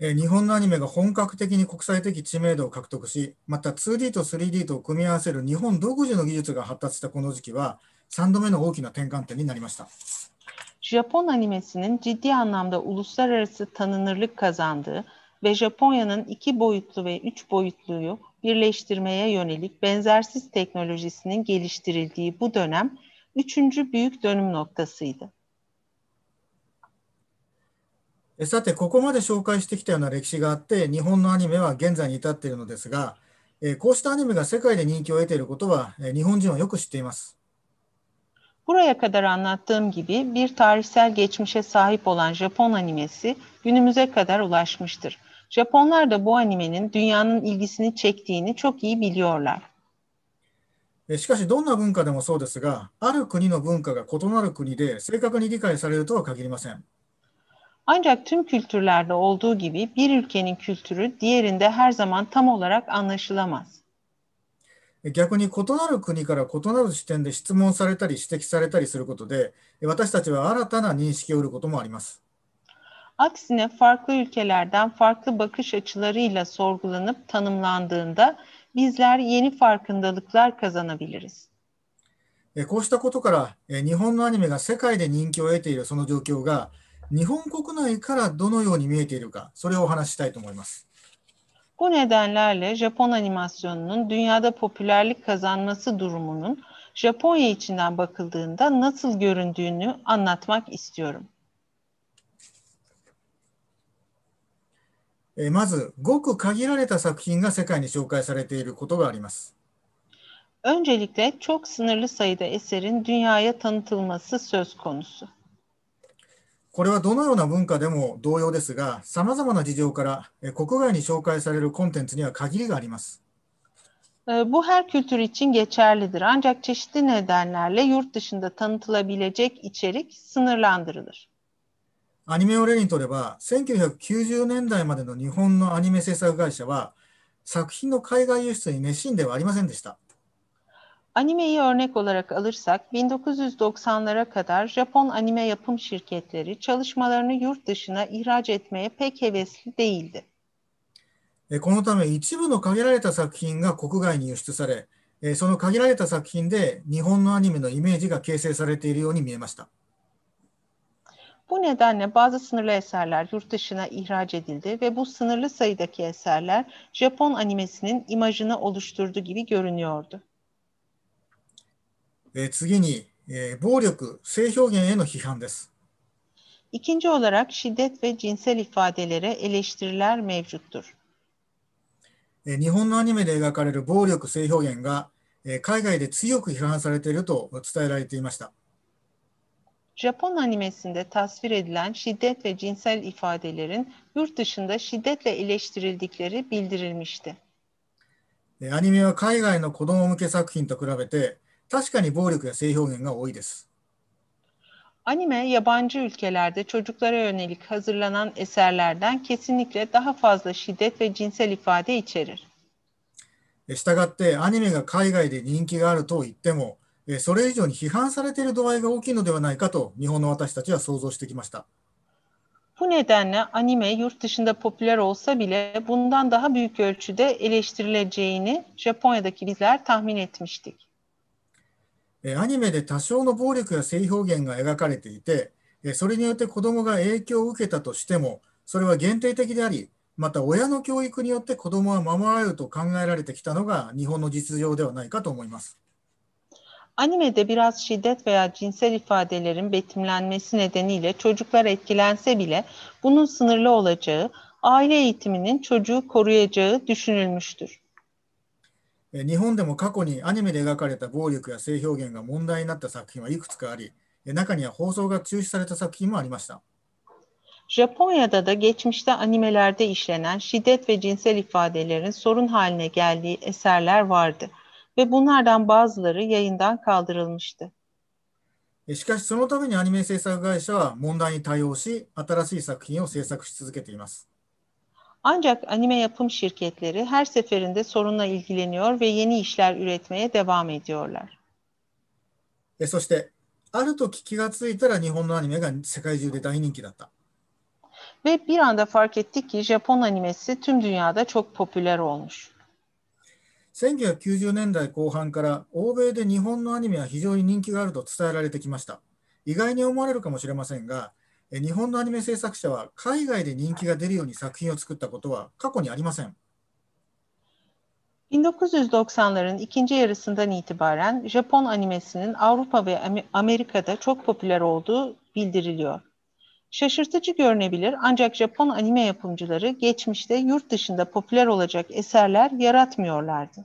日本のアニメが本格的に国際的知名度を獲得し、また e, 2D と 3D とを組み合わせる日本独自の技術が発達したこの時期は、3度目の大きな転換点になりました。Japon animesinin ciddi anlamda uluslararası tanınırlık kazandığı ve Japonya'nın iki boyutlu ve üç boyutluyu birleştirmeye yönelik benzersiz teknolojisinin geliştirildiği bu dönem üçüncü büyük dönüm noktasıydı. さて、ここまで紹介してきたような歴史があって、日本のアニメは現在に至っているのですが、こうしたアニメが世界で人気を得ていることは、日本人はよく知っています。E, Buraya kadar anlattığım gibi bir tarihsel geçmişe sahip olan Japon animesi günümüze kadar ulaşmıştır. Japonlar da bu animenin dünyanın ilgisini çektiğini çok iyi biliyorlar. しかし、どんな文化でもそうですが、ある国の文化が異なる国で正確に理解されるとは限りません。Ancak e, tüm kültürlerde olduğu gibi bir ülkenin kültürü diğerinde her zaman tam olarak anlaşılamaz. 逆に異なる国から異なる視点で質問されたり指摘されたりすることで私たちは新たな認識を得ることもあります。Aksine farklı ülkelerden farklı bakış açılarıyla sorgulanıp tanımlandığında bizler yeni farkındalıklar kazanabiliriz. こうしたことから日本のアニメが世界で人気を得ているその状況が日本国内からどのように見えているかそれをお話ししたいと思います。Bu nedenlerle Japon animasyonunun dünyada popülerlik kazanması durumunun Japonya içinden bakıldığında nasıl göründüğünü anlatmak istiyorum. Eh, Öncelikle çok sınırlı sayıda eserin dünyaya tanıtılması söz konusu. これはどのような文化でも同様ですが、さまざまな事情から国外に紹介されるコンテンツには限りがあります。Bu her kültür için geçerlidir ancak çeşitli nedenlerle yurt dışında tanıtılabilecek içerik sınırlandırılır. アニメを例にとれば、1990年代までの日本のアニメ制作会社は、作品の海外輸出に熱心ではありませんでした。Animeyi örnek olarak alırsak 1990'lara kadar Japon anime yapım şirketleri çalışmalarını yurt dışına ihraç etmeye pek hevesli değildi. このため一部の限られた作品が国外に輸出され、その限られた作品で日本のアニメのイメージが形成されているように見えました。Bu e, e, e, nedenle bazı sınırlı eserler yurt dışına ihraç edildi ve bu sınırlı sayıdaki eserler Japon animesinin imajını oluşturdu gibi görünüyordu. E, 次に、e, 暴力、性表現への批判です。İkinci olarak şiddet ve cinsel ifadelere eleştiriler mevcuttur. E, 日本のアニメで描かれる暴力性表現が、e, 海外で強く批判されていると伝えられていました。Japon animesinde tasvir edilen şiddet ve cinsel ifadelerin yurt dışında şiddetle eleştirildikleri bildirilmişti. アニメは海外の子供向け作品と比べて、確かに暴力や性表現が多いです。Anime yabancı ülkelerde çocuklara yönelik hazırlanan eserlerden kesinlikle daha fazla şiddet ve cinsel ifade içerir. したがってアニメが海外で人気があると言っても、それ以上に批判されている度合いが大きいのではないかと日本の私たちは想像してきました。Bu e, e, nedenle anime yurt dışında popüler olsa bile bundan daha büyük ölçüde eleştirileceğini Japonya'daki bizler tahmin etmiştik. アニメで多少の暴力や性表現が描かれていて、それによって子どもが影響を受けたとしても、それは限定的であり、また親の教育によって子どもは守られると考えられてきたのが日本の実情ではないかと思います。Animede biraz şiddet veya cinsel ifadelerin betimlenmesi nedeniyle çocuklar etkilense bile bunun sınırlı olacağı, aile eğitiminin çocuğu koruyacağı düşünülmüştür. 日本でも過去にアニメで描かれた暴力や性表現が問題になった作品はいくつかあり、中には放送が中止された作品もありました。Japonya'da da geçmişte animelerde işlenen şiddet ve cinsel ifadelerin sorun haline geldiği eserler vardı ve bunlardan bazıları yayından kaldırılmıştı. しかしそのためにアニメ制作会社は問題に対応し、新しい作品を制作し続けています。Ancak anime yapım şirketleri her seferinde sorunla ilgileniyor ve yeni işler üretmeye devam ediyorlar. えそして、ある時気がついたら日本のアニメが世界中で大人気だった。Ve e, bir anda fark ettik ki Japon animesi tüm dünyada çok popüler olmuş. 1990年代後半から欧米で日本のアニメは非常に人気があると伝えられてきました。意外に思われるかもしれませんが、日本のアニメ制作者は海外で人気が出るように作品を作ったことは過去にありません。1990'ların ikinci yarısından itibaren Japon animesinin Avrupa ve Amerika'da çok popüler olduğu bildiriliyor. Şaşırtıcı görünebilir ancak Japon anime yapımcıları geçmişte yurt dışında popüler olacak eserler yaratmıyorlardı.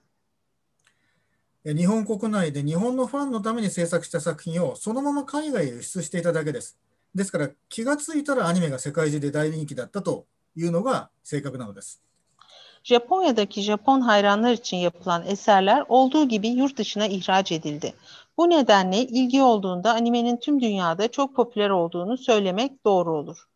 日本国内で日本のファンのために制作した作品をそのまま海外へ輸出していただけです。E, ですから気がついたらアニメが世界中で大人気だったというのが正確なのです。Japonya'daki Japon hayranlar için yapılan eserler olduğu gibi yurt dışına ihraç edildi. Bu nedenle ilgi olduğunda animenin tüm dünyada çok popüler olduğunu söylemek doğru olur.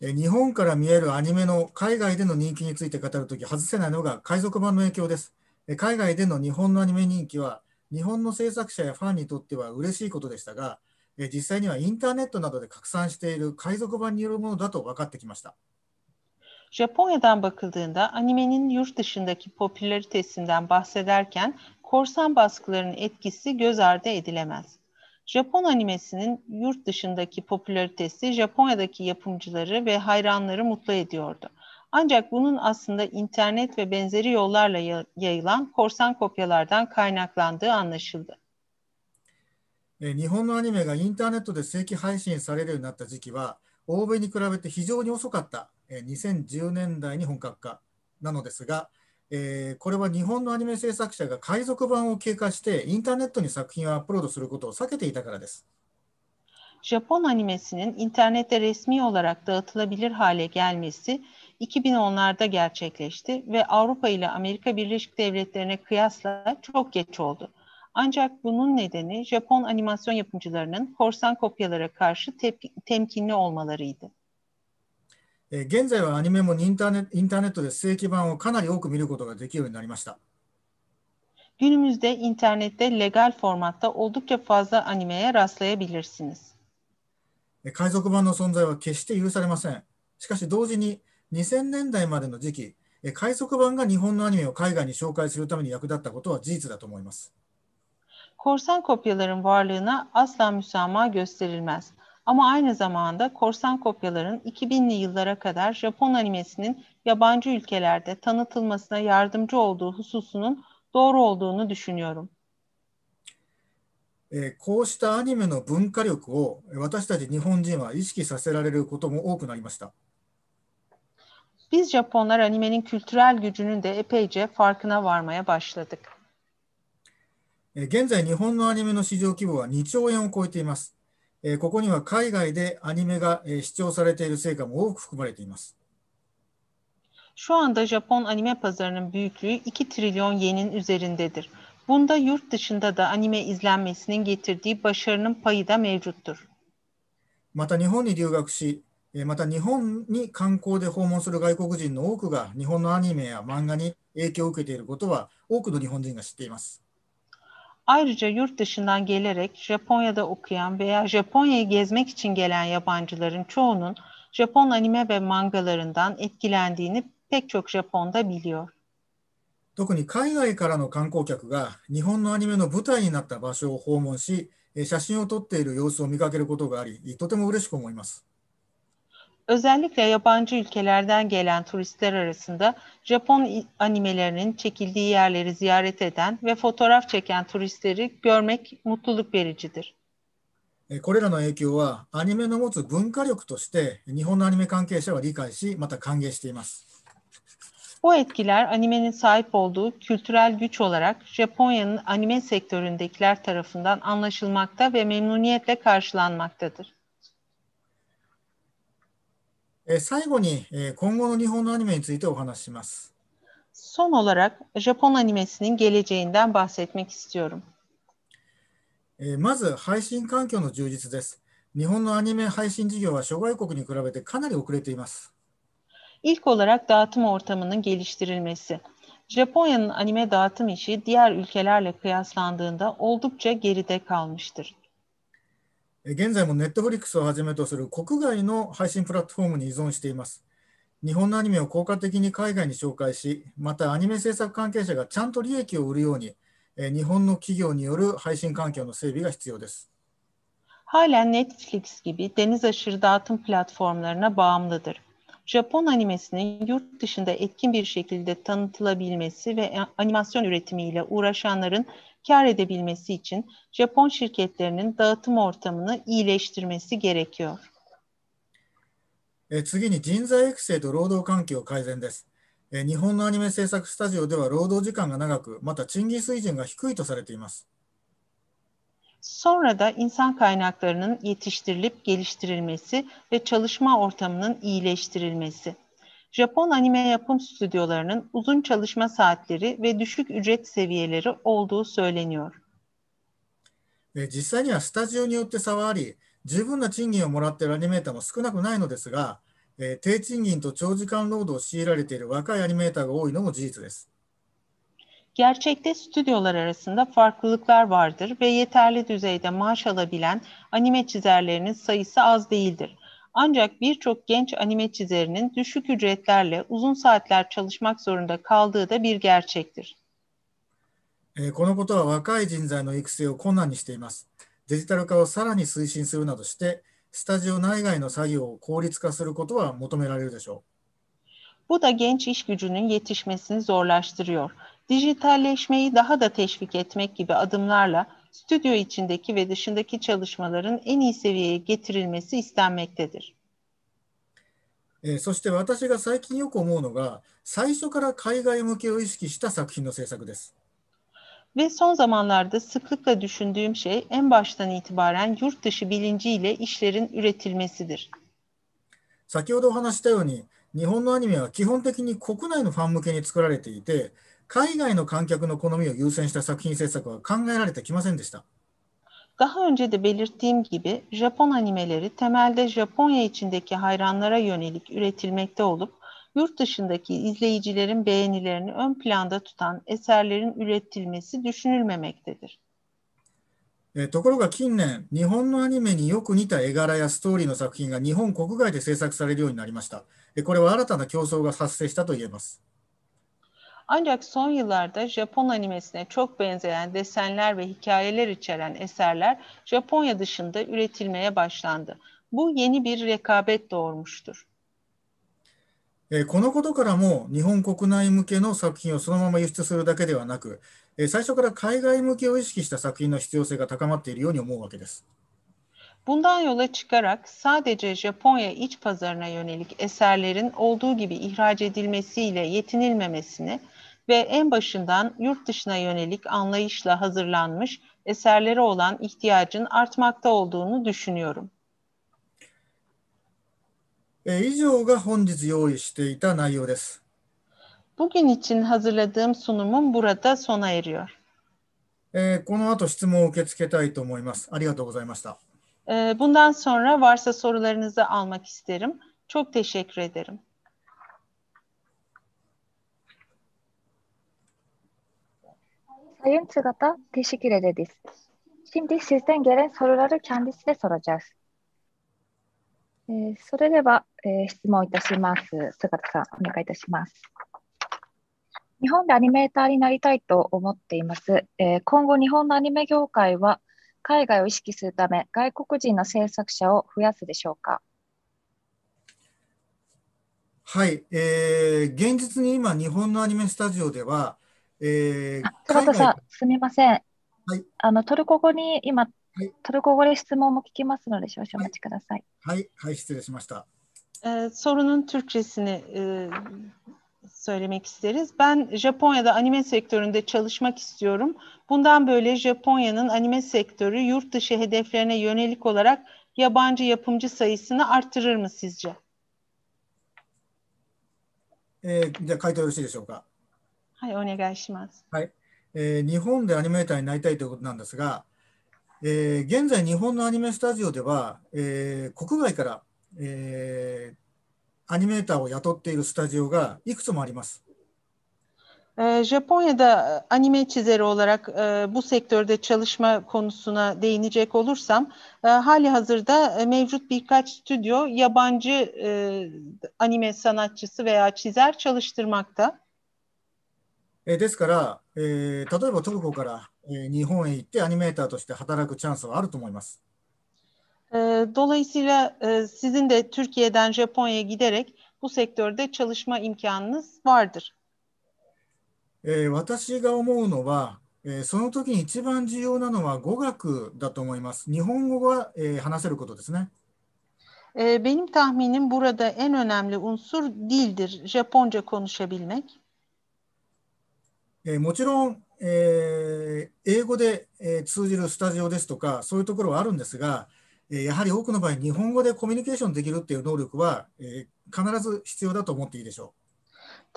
日本から見えるアニメの海外での人気について語るとき外せないのが海賊版の影響です。海外での日本のアニメ人気は日本の制作者やファンにとっては嬉しいことでしたが、え実際にはインターネットなどで拡散している海賊版によるものだと分かってきました。Japonya'dan bakıldığında animenin yurt dışındaki popülaritesinden bahsederken korsan baskılarının etkisi göz ardı edilemez. Japon animesinin yurt dışındaki popülaritesi Japonya'daki yapımcıları ve hayranları mutlu ediyordu. Ancak bunun aslında internet ve benzeri yollarla yayılan korsan kopyalardan kaynaklandığı anlaşıldı. 日本のアニメがインターネットで正規配信されるようになった時期は、欧米に比べて非常に遅かった2010年代に本格化なのですが、えー、これは日本のアニメ制作者が海賊版を警戒してインターネットに作品をアップロードすることを避けていたからです。Japon ee, ee, ee, animesinin internette resmi olarak dağıtılabilir hale gelmesi 2010'larda gerçekleşti ve Avrupa ile Amerika Birleşik Devletleri'ne kıyasla çok geç oldu. Ancak bunun nedeni Japon animasyon yapımcılarının korsan kopyalara karşı temkinli olmalarıydı. 現在はアニメもインターネインターネットで正規版をかなり多く見ることができるようになりました。Günümüzde e, internette legal formatta oldukça fazla animeye rastlayabilirsiniz. 海賊版の存在は決して許されません。しかし同時に e, 2000年代までの時期、え快速版が日本のアニメを海外に紹介するために役立ったことは事実だと思います。Korsan kopyaların varlığına asla müsamaha gösterilmez. Ama aynı zamanda korsan kopyaların 2000'li yıllara kadar Japon animesinin yabancı ülkelerde tanıtılmasına yardımcı olduğu hususunun doğru olduğunu düşünüyorum. えこうしたアニメの文化力を私たち日本人は意識させられることも多くなりました。E, biz Japonlar animenin kültürel gücünün de epeyce farkına varmaya başladık. 現在、日本のアニメの市場規模は2兆円を超えています。ここには海外でアニメが視聴されている成果も多く含まれています。Şu e, e, e, anda Japon anime pazarının büyüklüğü 2 trilyon yenin üzerindedir. Bunda yurt dışında da anime izlenmesinin getirdiği başarının payı da mevcuttur. また日本に留学し、また日本に観光で訪問する外国人の多くが日本のアニメや漫画に影響を受けていることは多くの日本人が知っています。Ayrıca yurt dışından gelerek Japonya'da okuyan veya Japonya'yı gezmek için gelen yabancıların çoğunun Japon anime ve mangalarından etkilendiğini pek çok Japon'da biliyor. 特に海外からの観光客が日本のアニメの舞台になった場所を訪問し、写真を撮っている様子を見かけることがあり、とても嬉しく思います。Özellikle yabancı ülkelerden gelen turistler arasında Japon animelerinin çekildiği yerleri ziyaret eden ve fotoğraf çeken turistleri görmek mutluluk vericidir. これらの影響はアニメの持つ文化力として日本のアニメ関係者は理解しまた歓迎しています。Bu e, etkiler animenin sahip olduğu kültürel güç olarak Japonya'nın anime sektöründekiler tarafından anlaşılmakta ve memnuniyetle karşılanmaktadır. 最後に今後の日本のアニメについてお話しします。Son olarak Japon animesinin geleceğinden bahsetmek istiyorum. まず配信環境の充実です。日本のアニメ配信事業は諸外国に比べてかなり遅れています。İlk olarak dağıtım ortamının geliştirilmesi. Japonya'nın anime dağıtım işi diğer ülkelerle kıyaslandığında oldukça geride kalmıştır. 現在もネットフリックスをはじめとする国外の配信プラットフォームに依存しています。日本のアニメを効果的に海外に紹介し、またアニメ制作関係者がちゃんと利益を売るように、日本の企業による配信環境の整備が必要です。Halen Netflix gibi deniz aşırı dağıtım platformlarına bağımlıdır. Japon animesinin yurt dışında etkin bir şekilde tanıtılabilmesi ve animasyon üretimiyle uğraşanların kar edebilmesi için Japon şirketlerinin dağıtım ortamını iyileştirmesi gerekiyor. 次に人材育成と労働環境改善です。日本のアニメ制作スタジオでは労働時間が長く、また賃金水準が低いとされています。Sonra e, e, da insan kaynaklarının yetiştirilip geliştirilmesi ve çalışma ortamının iyileştirilmesi. Japon anime yapım stüdyolarının uzun çalışma saatleri ve düşük ücret seviyeleri olduğu söyleniyor. 実際にはスタジオによって差はあり、十分な賃金をもらっているアニメーターも少なくないのですが、えー、低賃金と長時間労働を強いられている若いアニメーターが多いのも事実です。Gerçekte stüdyolar arasında farklılıklar vardır ve yeterli düzeyde maaş alabilen anime çizerlerinin sayısı az değildir. Ancak birçok genç anime çizerinin düşük ücretlerle uzun saatler çalışmak zorunda kaldığı da bir gerçektir. このことは若い人材の育成を困難にしています。デジタル化をさらに推進するなどして、スタジオ内外の作業を効率化することは求められるでしょう。Bu ee, da genç iş gücünün yetişmesini zorlaştırıyor. Dijitalleşmeyi daha da teşvik etmek gibi adımlarla stüdyo içindeki ve dışındaki çalışmaların en iyi seviyeye getirilmesi istenmektedir. えそして私が最近よく思うのが、最初から海外向けを意識した作品の制作です。Ve ee, son zamanlarda sıklıkla düşündüğüm şey en baştan itibaren yurt dışı bilinciyle işlerin üretilmesidir. 先ほどお話したように、日本のアニメは基本的に国内のファン向けに作られていて、海外の観客の好みを優先した作品制作は考えられてきませんでした。Daha önce de belirttiğim gibi Japon animeleri temelde Japonya içindeki hayranlara yönelik üretilmekte olup yurt dışındaki izleyicilerin beğenilerini ön planda tutan eserlerin üretilmesi düşünülmemektedir. えところが近年、日本のアニメによく似た絵柄やストーリーの作品が日本国外で制作されるようになりました。これは新たな競争が発生したと言えます。Ancak son yıllarda Japon animesine çok benzeyen desenler ve hikayeler içeren eserler Japonya dışında üretilmeye başlandı. Bu yeni bir rekabet doğurmuştur. えー、このことからも日本国内向けの作品をそのまま輸出するだけではなく、えー、最初から海外向けを意識した作品の必要性が高まっているように思うわけです。Bundan e, e, yola çıkarak sadece Japonya iç pazarına yönelik eserlerin olduğu gibi ihraç edilmesiyle yetinilmemesini, ve en başından yurt dışına yönelik anlayışla hazırlanmış eserlere olan ihtiyacın artmakta olduğunu düşünüyorum. 以上が本日用意していた内容です。Bugün e, için hazırladığım sunumum burada sona eriyor. えー、この後質問を受け付けたいと思います。ありがとうございました。Bundan e, e, sonra varsa sorularınızı almak isterim. Çok teşekkür ederim. a y ı r Tıgata teşekkür ederiz. Şimdi sizden gelen soruları kendisine soracağız. えー、それでは、えー、質問いたします。田さん、お願いいたします。日本でアニメーターになりたいと思っています。えー、今後、日本のアニメ業界は海外を意識するため、外国人の制作者を増やすでしょうか。はい、えー、現実に今、日本のアニメスタジオでは、えー、田畑さん、すみません。はい、あのトルコ語に今、はい、トルコ語で質問も聞きますので少々お待ちください。はい、はい、はい、失礼しました。E, ee, sorunun Türkçesini e, söylemek isteriz. Ben Japonya'da anime sektöründe çalışmak istiyorum. Bundan böyle Japonya'nın anime sektörü yurt dışı hedeflerine yönelik olarak yabancı yapımcı sayısını artırır mı sizce? E, ee, bir de kayıt öyle şey de はい、お願いします。はい、えー、日本でアニメーターになりたいということなんですが、えー、現在日本のアニメスタジオでは、えー、国外から、えー、アニメーターを雇っているスタジオがいくつもあります。Japonya'da anime çizeri olarak bu sektörde çalışma konusuna değinecek olursam hali hazırda mevcut birkaç stüdyo yabancı anime sanatçısı veya çizer çalıştırmakta. えー、ですから、えー、例えばトルコから、えー、日本へ行ってアニメーターとして働くチャンスはあると思います。Dolayısıyla sizin de Türkiye'den Japonya'ya giderek bu sektörde çalışma imkanınız vardır. 私が思うのは、その時に一番重要なのは語学だと思います。日本語が話せることですね。Benim tahminim burada en önemli unsur dildir. Japonca konuşabilmek. えもちろん、え英語で、え通じるスタジオですとか、そういうところはあるんですが、えやはり多くの場合、日本語でコミュニケーションできるっていう能力は、え必ず必要だと思っていいでしょう。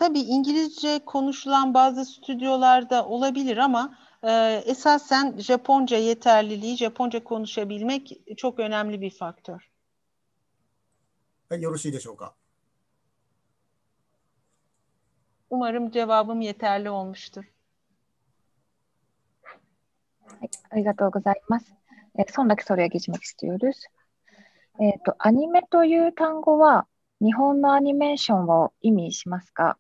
Tabii İngilizce konuşulan bazı stüdyolarda olabilir ama e, esasen Japonca yeterliliği, Japonca konuşabilmek çok önemli bir faktör. はい、よろしいでしょうか。Umarım cevabım yeterli olmuştur. はい、ありがとうございます。えー、sondaki soruya geçmek istiyoruz. えっ、ー、と、アニメという単語は日本のアニメーションを意味しますか、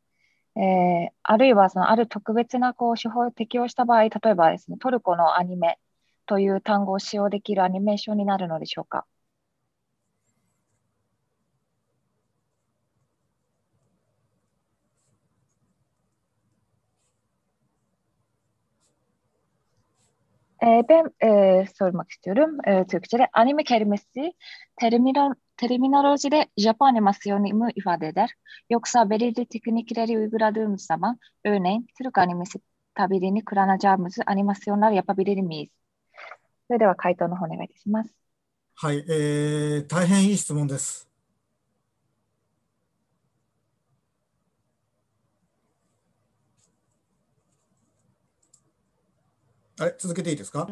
えー、あるいはそのある特別なこう手法を適用した場合、例えばですね、トルコのアニメという単語を使用できるアニメーションになるのでしょうか E, ben e, sormak istiyorum e, Türkçe'de. Anime kelimesi terminal, terminolojide Japon animasyonu mu ifade eder? Yoksa belirli teknikleri uyguladığımız zaman örneğin Türk animesi tabirini kullanacağımız animasyonlar yapabilir miyiz? それでは回答の方お願いします。はい、えー、大変いい質問です。Evet, 続けていいですか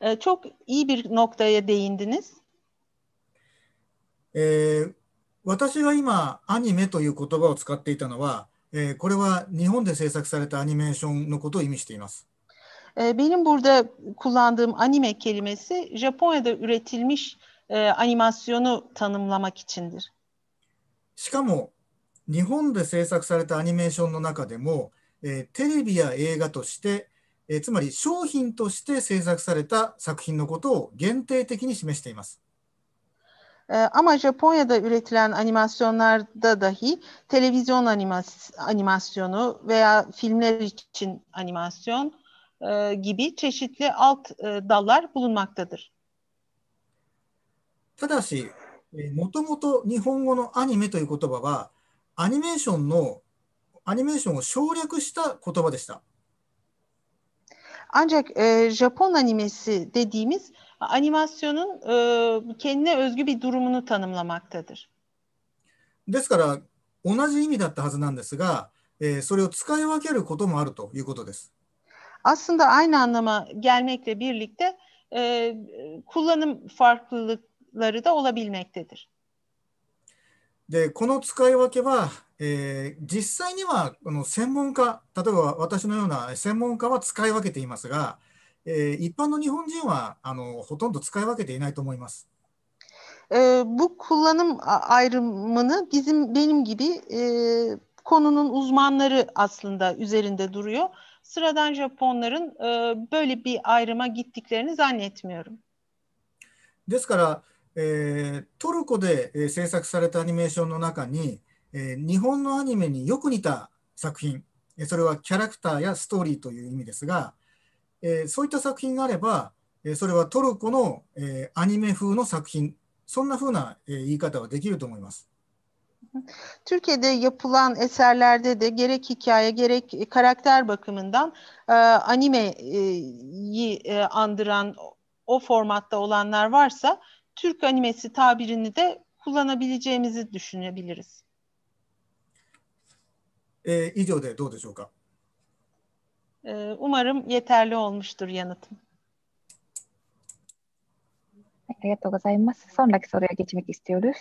？E, Çok iyi bir noktaya değindiniz. えー私が今、アニメという言葉を使っていたのは、えーこれは日本で制作されたアニメーションのことを意味しています。E, Benim burada kullandığım anime kelimesi Japonya'da üretilmiş e, animasyonu tanımlamak içindir. しかも、日本で制作されたアニメーションの中でも、えーテレビや映画としてえつまり商品として制作された作品のことを限定的に示しています。Ama Japonya'da üretilen animasyonlarda dahi televizyon animas animasyonu veya filmler için animasyon e, gibi çeşitli alt e, dallar bulunmaktadır. ただし、もともと日本語のアニメという言葉は、アニメーションの、アニメーションを省略した言葉でした。Ancak e, Japon animesi dediğimiz animasyonun e, kendine özgü bir durumunu tanımlamaktadır. ですから同じ意味だったはずなんですが、えー、それを使い分けることもあるということです。Aslında e, aynı anlama gelmekle birlikte e, kullanım farklılıkları da olabilmektedir. De でこの使い分けはえー、実際にはこの専門家、例えば私のような専門家は使い分けていますが、えー、一般の日本人はあのほとんど使い分けていないと思います。E, bu kullanım ayrımını bizim benim gibi e, konunun uzmanları aslında üzerinde duruyor. Sıradan Japonların e, böyle bir ayrıma gittiklerini zannetmiyorum. ですから、えー、トルコで、えー、制作されたアニメーションの中に、えー、日本のアニメによく似た作品、それはキャラクターやストーリーという意味ですが、えー、そういった作品があれば、それはトルコの、えー、アニメ風の作品、そんなふうな、えー、言い方はできると思います。Türkiye'de yapılan eserlerde de gerek hikaye gerek karakter bakımından e, animeyi e, e, andıran o formatta olanlar varsa Türk animesi tabirini de kullanabileceğimizi düşünebiliriz. e, 以上でどうでしょうか umarım yeterli olmuştur yanıtım. ありがとうございます。sonraki soruya geçmek istiyoruz.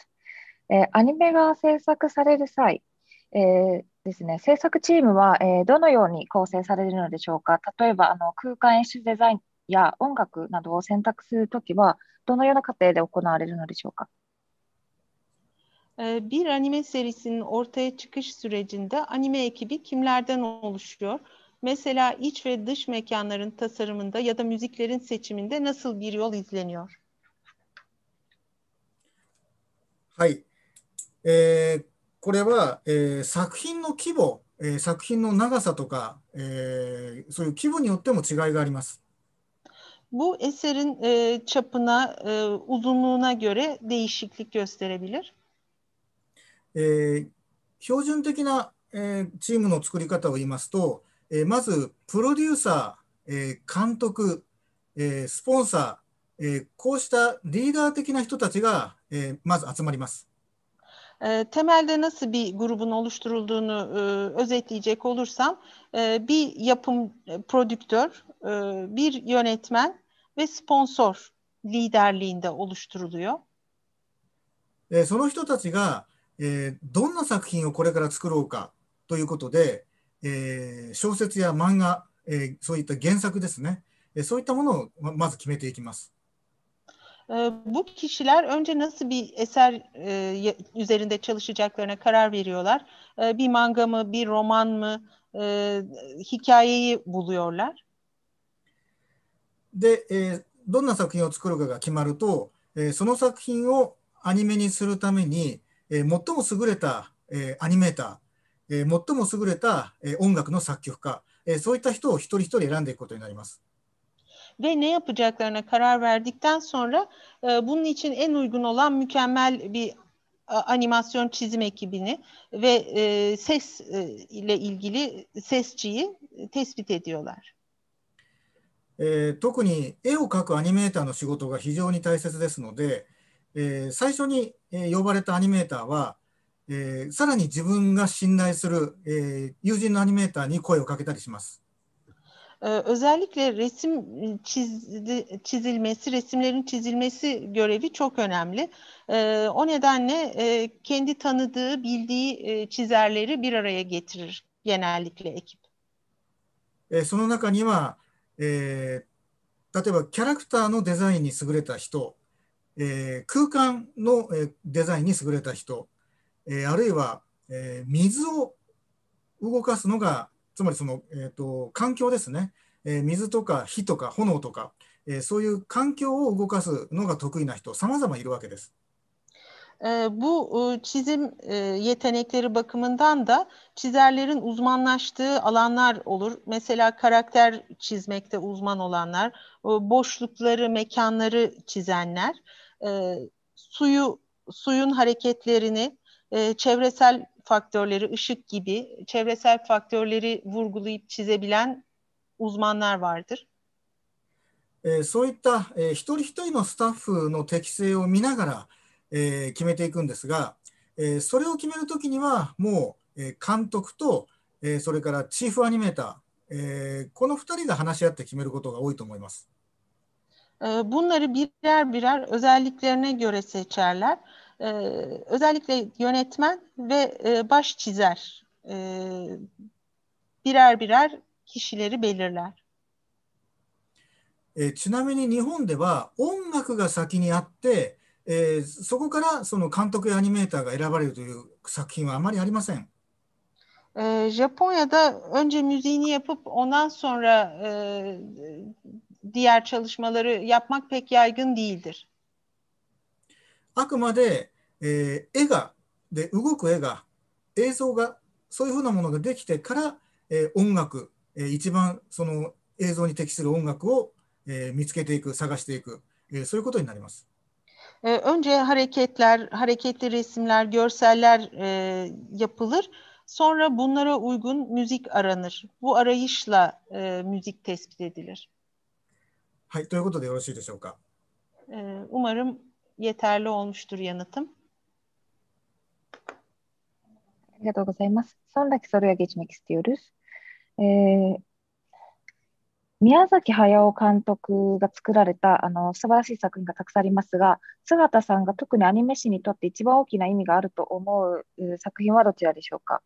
E, anime が制作される際、えー、ですね、制作チームは、えー、どのように構成されるのでしょうか例えばあの空間演出デザインや音楽などを選択するときはどのような過程で行われるのでしょうか Ee, bir anime serisinin ortaya çıkış sürecinde anime ekibi kimlerden oluşuyor? Mesela iç ve dış mekanların tasarımında ya da müziklerin seçiminde nasıl bir yol izleniyor? はい、えー、これは、えー、作品の規模、えー、作品の長さとか、えー、そういう規模によっても違いがあります。Bu ee, e, e, e, eserin e, çapına, e, uzunluğuna göre değişiklik gösterebilir. え標準的な、えチームの作り方を言いますと、えまずプロデューサー、え監督、えスポンサー、えこうしたリーダー的な人たちが、えまず集まります。temelde nasıl bir grubun oluşturulduğunu e, özetleyecek olursam e, bir yapım e, prodüktör, e, bir yönetmen ve sponsor liderliğinde oluşturuluyor. E, その人たちがえー、どんな作品をこれから作ろうかということで、えー、小説や漫画、えー、そういった原作ですね、えそういったものをまず決めていきます。bu kişiler önce nasıl bir eser e, üzerinde çalışacaklarına karar veriyorlar. E, bir manga mı, bir roman mı, e, hikayeyi buluyorlar. De, e, どんな作品を作るかが決まると、えその作品をアニメにするために、え最も優れた、えアニメーター、え最も優れた、え音楽の作曲家、えそういった人を一人一人選んでいくことになります。ve ne yapacaklarına karar verdikten sonra e, bunun için en uygun olan mükemmel bir animasyon çizim ekibini ve e, ses e, ile ilgili sesçiyi tespit ediyorlar. えー、特に絵を描くアニメーターの仕事が非常に大切ですので、えー、最初に、え呼ばれたアニメーターは、えー、さらに自分が信頼する、e, resim çizdi, çizilmesi, resimlerin çizilmesi görevi çok önemli. Ee, o nedenle e, kendi tanıdığı, bildiği e, çizerleri bir araya getirir genellikle ekip. Ee, e, その中には、e, 例えばキャラクターのデザインに優れた人えー、空間の、えー、デザインに優れた人、えー、あるいは、え水を動かすのがつまりその、えーと、と環境ですね、え水とか火とか炎とか、えそういう環境を動かすのが得意な人様々いるわけです。bu çizim yetenekleri bakımından da çizerlerin uzmanlaştığı alanlar olur. Mesela karakter çizmekte uzman olanlar, boşlukları, mekanları çizenler. e, suyu suyun hareketlerini e, çevresel faktörleri ışık gibi çevresel faktörleri vurgulayıp çizebilen uzmanlar vardır. えー、そういった、えー、一人一人のスタッフの適性を見ながら、えー、決めていくんですが、えー、それを決めるときにはもう、えー、監督と、えー、それからチーフアニメーター、えー、この2人が話し合って決めることが多いと思います。E, ee, bunları birer birer özelliklerine göre seçerler. Ee, özellikle yönetmen ve e, baş çizer e, birer birer kişileri belirler. えー、ちなみに日本では音楽が先にあって、えー、そこからその監督やアニメーターが選ばれるという作品はあまりありません。E, e, ee, Japonya'da önce müziğini yapıp ondan sonra e, diğer çalışmaları yapmak pek yaygın değildir. de, ega, ega, e, e, e, e, e, あくまで、えー、絵がで動く絵が映像がそういうふうなものができてから、えー、音楽、えー、一番その映像に適する音楽を、えー、見つけていく探していく、えー、そういうことになります。Önce hareketler, hareketli resimler, görseller e, yapılır. Sonra bunlara uygun müzik aranır. Bu arayışla e, müzik tespit edilir. はい、ということでよろしいでしょうか。Umarım yeterli olmuştur yanıtım. ありがとうございます。Sonraki soruya geçmek istiyoruz. Ee, 宮崎駿監督が作られたあの素晴らしい作品がたくさんありますが、姿さんが特にアニメ史にとって一番大きな意味があると思う作品はどちらでしょうか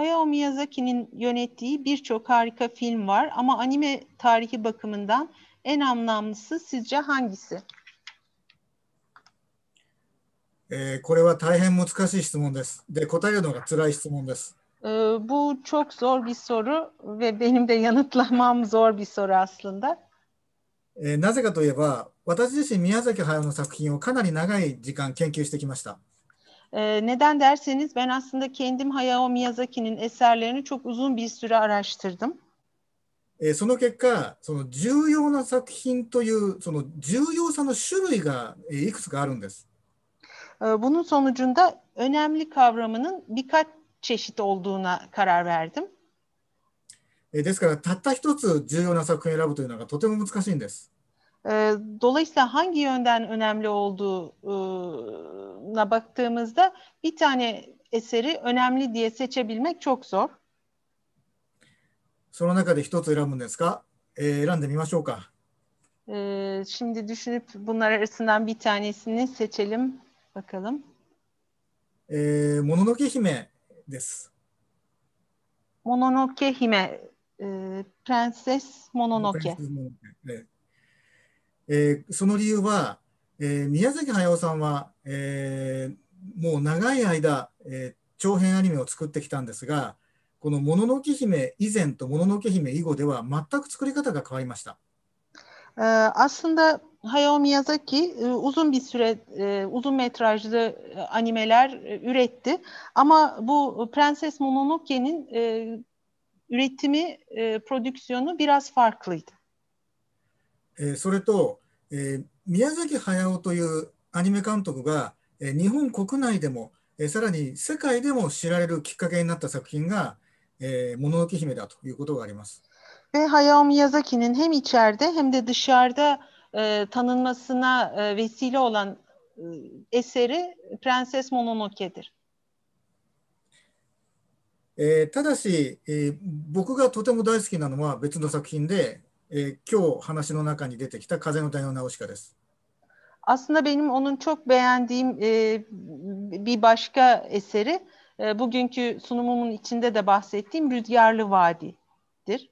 Hayao Miyazaki'nin yönettiği birçok harika film var ama anime tarihi bakımından en anlamlısı sizce hangisi? えー、これは大変難しい質問です。で、答えるのが辛い質問です。Ee, ee, bu çok zor bir soru ve benim de yanıtlamam zor bir soru aslında. えー、なぜかといえば、私自身宮崎駿の作品をかなり長い時間研究してきました。Ee, e, neden derseniz ben aslında kendim Hayao Miyazaki'nin eserlerini çok uzun bir süre araştırdım. えー、その結果、その重要な作品というその重要さの種類が、えー、いくつかあるんです。Bunun ee, sonucunda önemli kavramının birkaç çeşit olduğuna karar verdim. Ee, ですから、たった一つ重要な作品を選ぶというのがとても難しいんです。ee, dolayısıyla hangi yönden önemli olduğuna baktığımızda bir tane eseri önemli diye seçebilmek çok zor. Ee, ee, şimdi düşünüp bunlar arasından bir tanesini seçelim bakalım. Mononoke Mononoke Hime Hime, des. prenses えー、もののけ姫です。もののけ姫、えー、プリンセスもののけ。プリンセスもののけ。えーえー、その理由は、えー、宮崎駿さんは、えー、もう長い間、え長編アニメを作ってきたんですが、この「もののけ姫」以前と「もののけ姫」以後では全く作り方が変わりました。Ee, Hayao Miyazaki e, uzun bir süre e, uzun metrajlı e, animeler üretti ama bu Prenses Mononoke'nin üretimi, prodüksiyonu biraz farklıydı. えそれと、え宮崎駿というアニメ監督が、え日本国内でも、えさらに世界でも知られるきっかけになった作品が「えもののけ姫」だということがあります。Ve Hayao Miyazaki'nin hem içeride hem de dışarıda e, tanınmasına e, vesile olan e, eseri Prenses Mononoke'dir. えー、ただし、えー、僕がとても大好きなのは別の作品で、e, 今日話の中に出てきた「風の谷のナウシカ」です。Aslında benim onun çok beğendiğim e, bir başka eseri e, bugünkü sunumumun içinde de bahsettiğim Rüzgarlı Vadi'dir.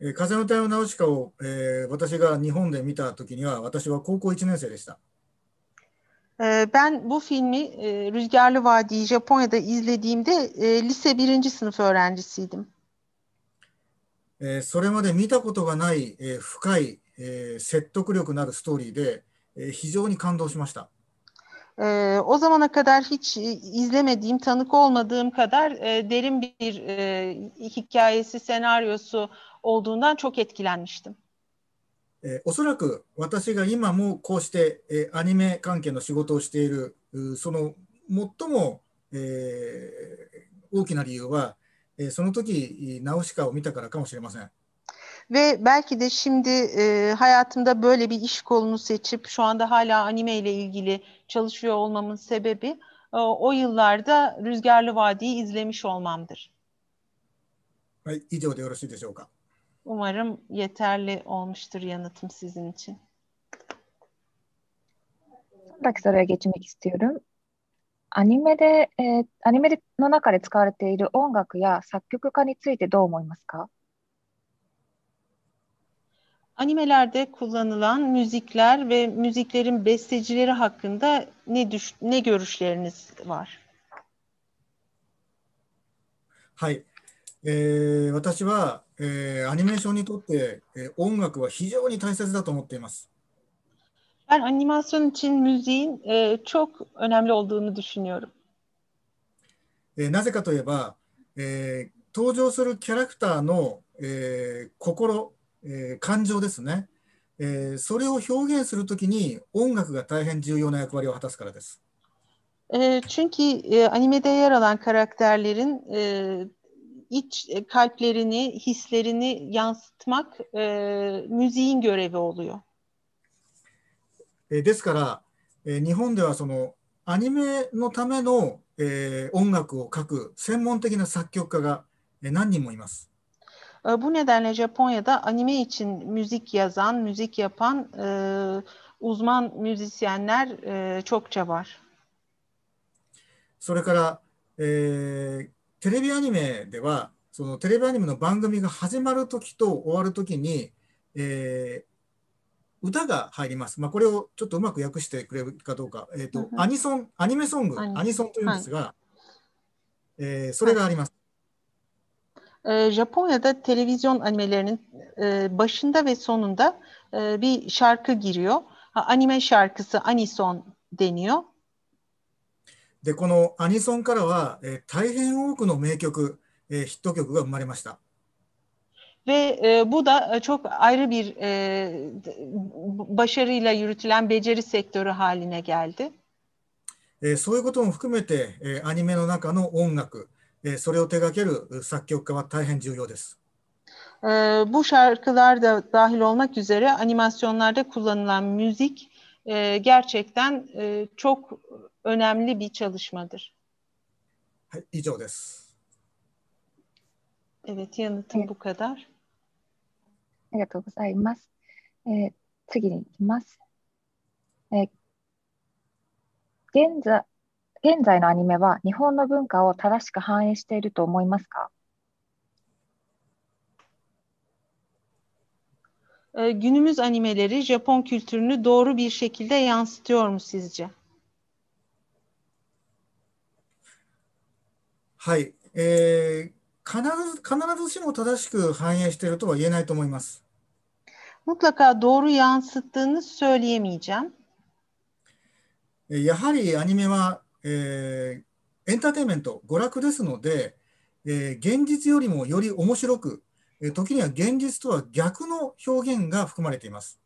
えー風の谷のナウシカをえー私が日本で見た時には私は高校1 e, e, e, ben bu filmi Rüzgarlı Vadi'yi Japonya'da izlediğimde lise birinci sınıf öğrencisiydim. えー、それまで見たことがない、えー、深い、えー、説得力のあるストーリーで、えー、非常に感動しました。Ee, o zamana kadar hiç izlemediğim, tanık olmadığım kadar e, derin bir e, hikayesi, senaryosu olduğundan çok etkilenmiştim. えー、おそらく私が今もこうして、えー、アニメ関係の仕事をしているその最も、えー、大きな理由は、e, その時ナウシカを見たからかもしれません。Ve belki de şimdi e, hayatımda böyle bir iş kolunu seçip şu anda hala anime ile ilgili çalışıyor olmamın sebebi e, o yıllarda Rüzgarlı Vadi'yi izlemiş olmamdır. Umarım yeterli olmuştur yanıtım sizin için. Sonraki soruya geçmek istiyorum. アニメで、えー、アニメの中で使われている音楽や作曲家についてどう思いますか Animelerde kullanılan müzikler ve müziklerin bestecileri hakkında ne düş ne görüşleriniz var? はい、えー、私は、えー、アニメーションにとって、えー、音楽は非常に大切だと思っています。Ben animasyon için müziğin e, çok önemli olduğunu düşünüyorum. えー、なぜかといえば、えー、登場するキャラクターの、えー、心、えー、感情ですね、えー、それを表現するときに音楽が大変重要な役割を果たすからです。E, e, e, e, çünkü e, animede yer alan karakterlerin e, iç kalplerini, hislerini yansıtmak müziğin görevi oluyor. えですから、え日本ではそのアニメのための、え音楽を書く専門的な作曲家が、え何人もいます。Bu nedenle Japonya'da anime için müzik yazan, müzik yapan e, uzman müzisyenler e, çokça var. それから、えー、テレビアニメではそのテレビアニメの番組が始まるときと終わるときに、えー、歌が入ります。まあ、これをちょっとうまく訳してくれるかどうか、えーと、アニソン、アニメソング、アニソンというんですが、はい、えー、それがあります。Ee, Japonya'da televizyon animelerinin başında ve sonunda bir şarkı giriyor. a n i m e şarkısı anison deniyor. で、このアニソンからは、えー、大変多くの名曲、えー、ヒット曲が生まれました。ve e, bu da e, çok ayrı bir e, başarıyla yürütülen beceri sektörü haline geldi. えそういうことも含めて、えアニメの中の音楽、えそれを手掛ける作曲家は大変重要です。E, e, e, bu şarkılar da dahil olmak üzere animasyonlarda kullanılan müzik e, gerçekten e, çok önemli bir çalışmadır. はい、以上です。Evet yanıtım evet. bu kadar. りがとうございます。えー、次に行きます。えー、現在現在のアニメは日本の文化を正しく反映していると思いますか、Günümüz animeleri Japon kültürünü doğru bir şekilde yansıtıyor mu sizce? はい、え必ず必ずしも正しく反映しているとは言えないと思います。mutlaka doğru yansıttığını söyleyemeyeceğ えやはりアニメは、えー、エンターテインメント、娯楽ですので、えー、現実よりもより面白く、えー、時には現実とは逆の表現が含まれています。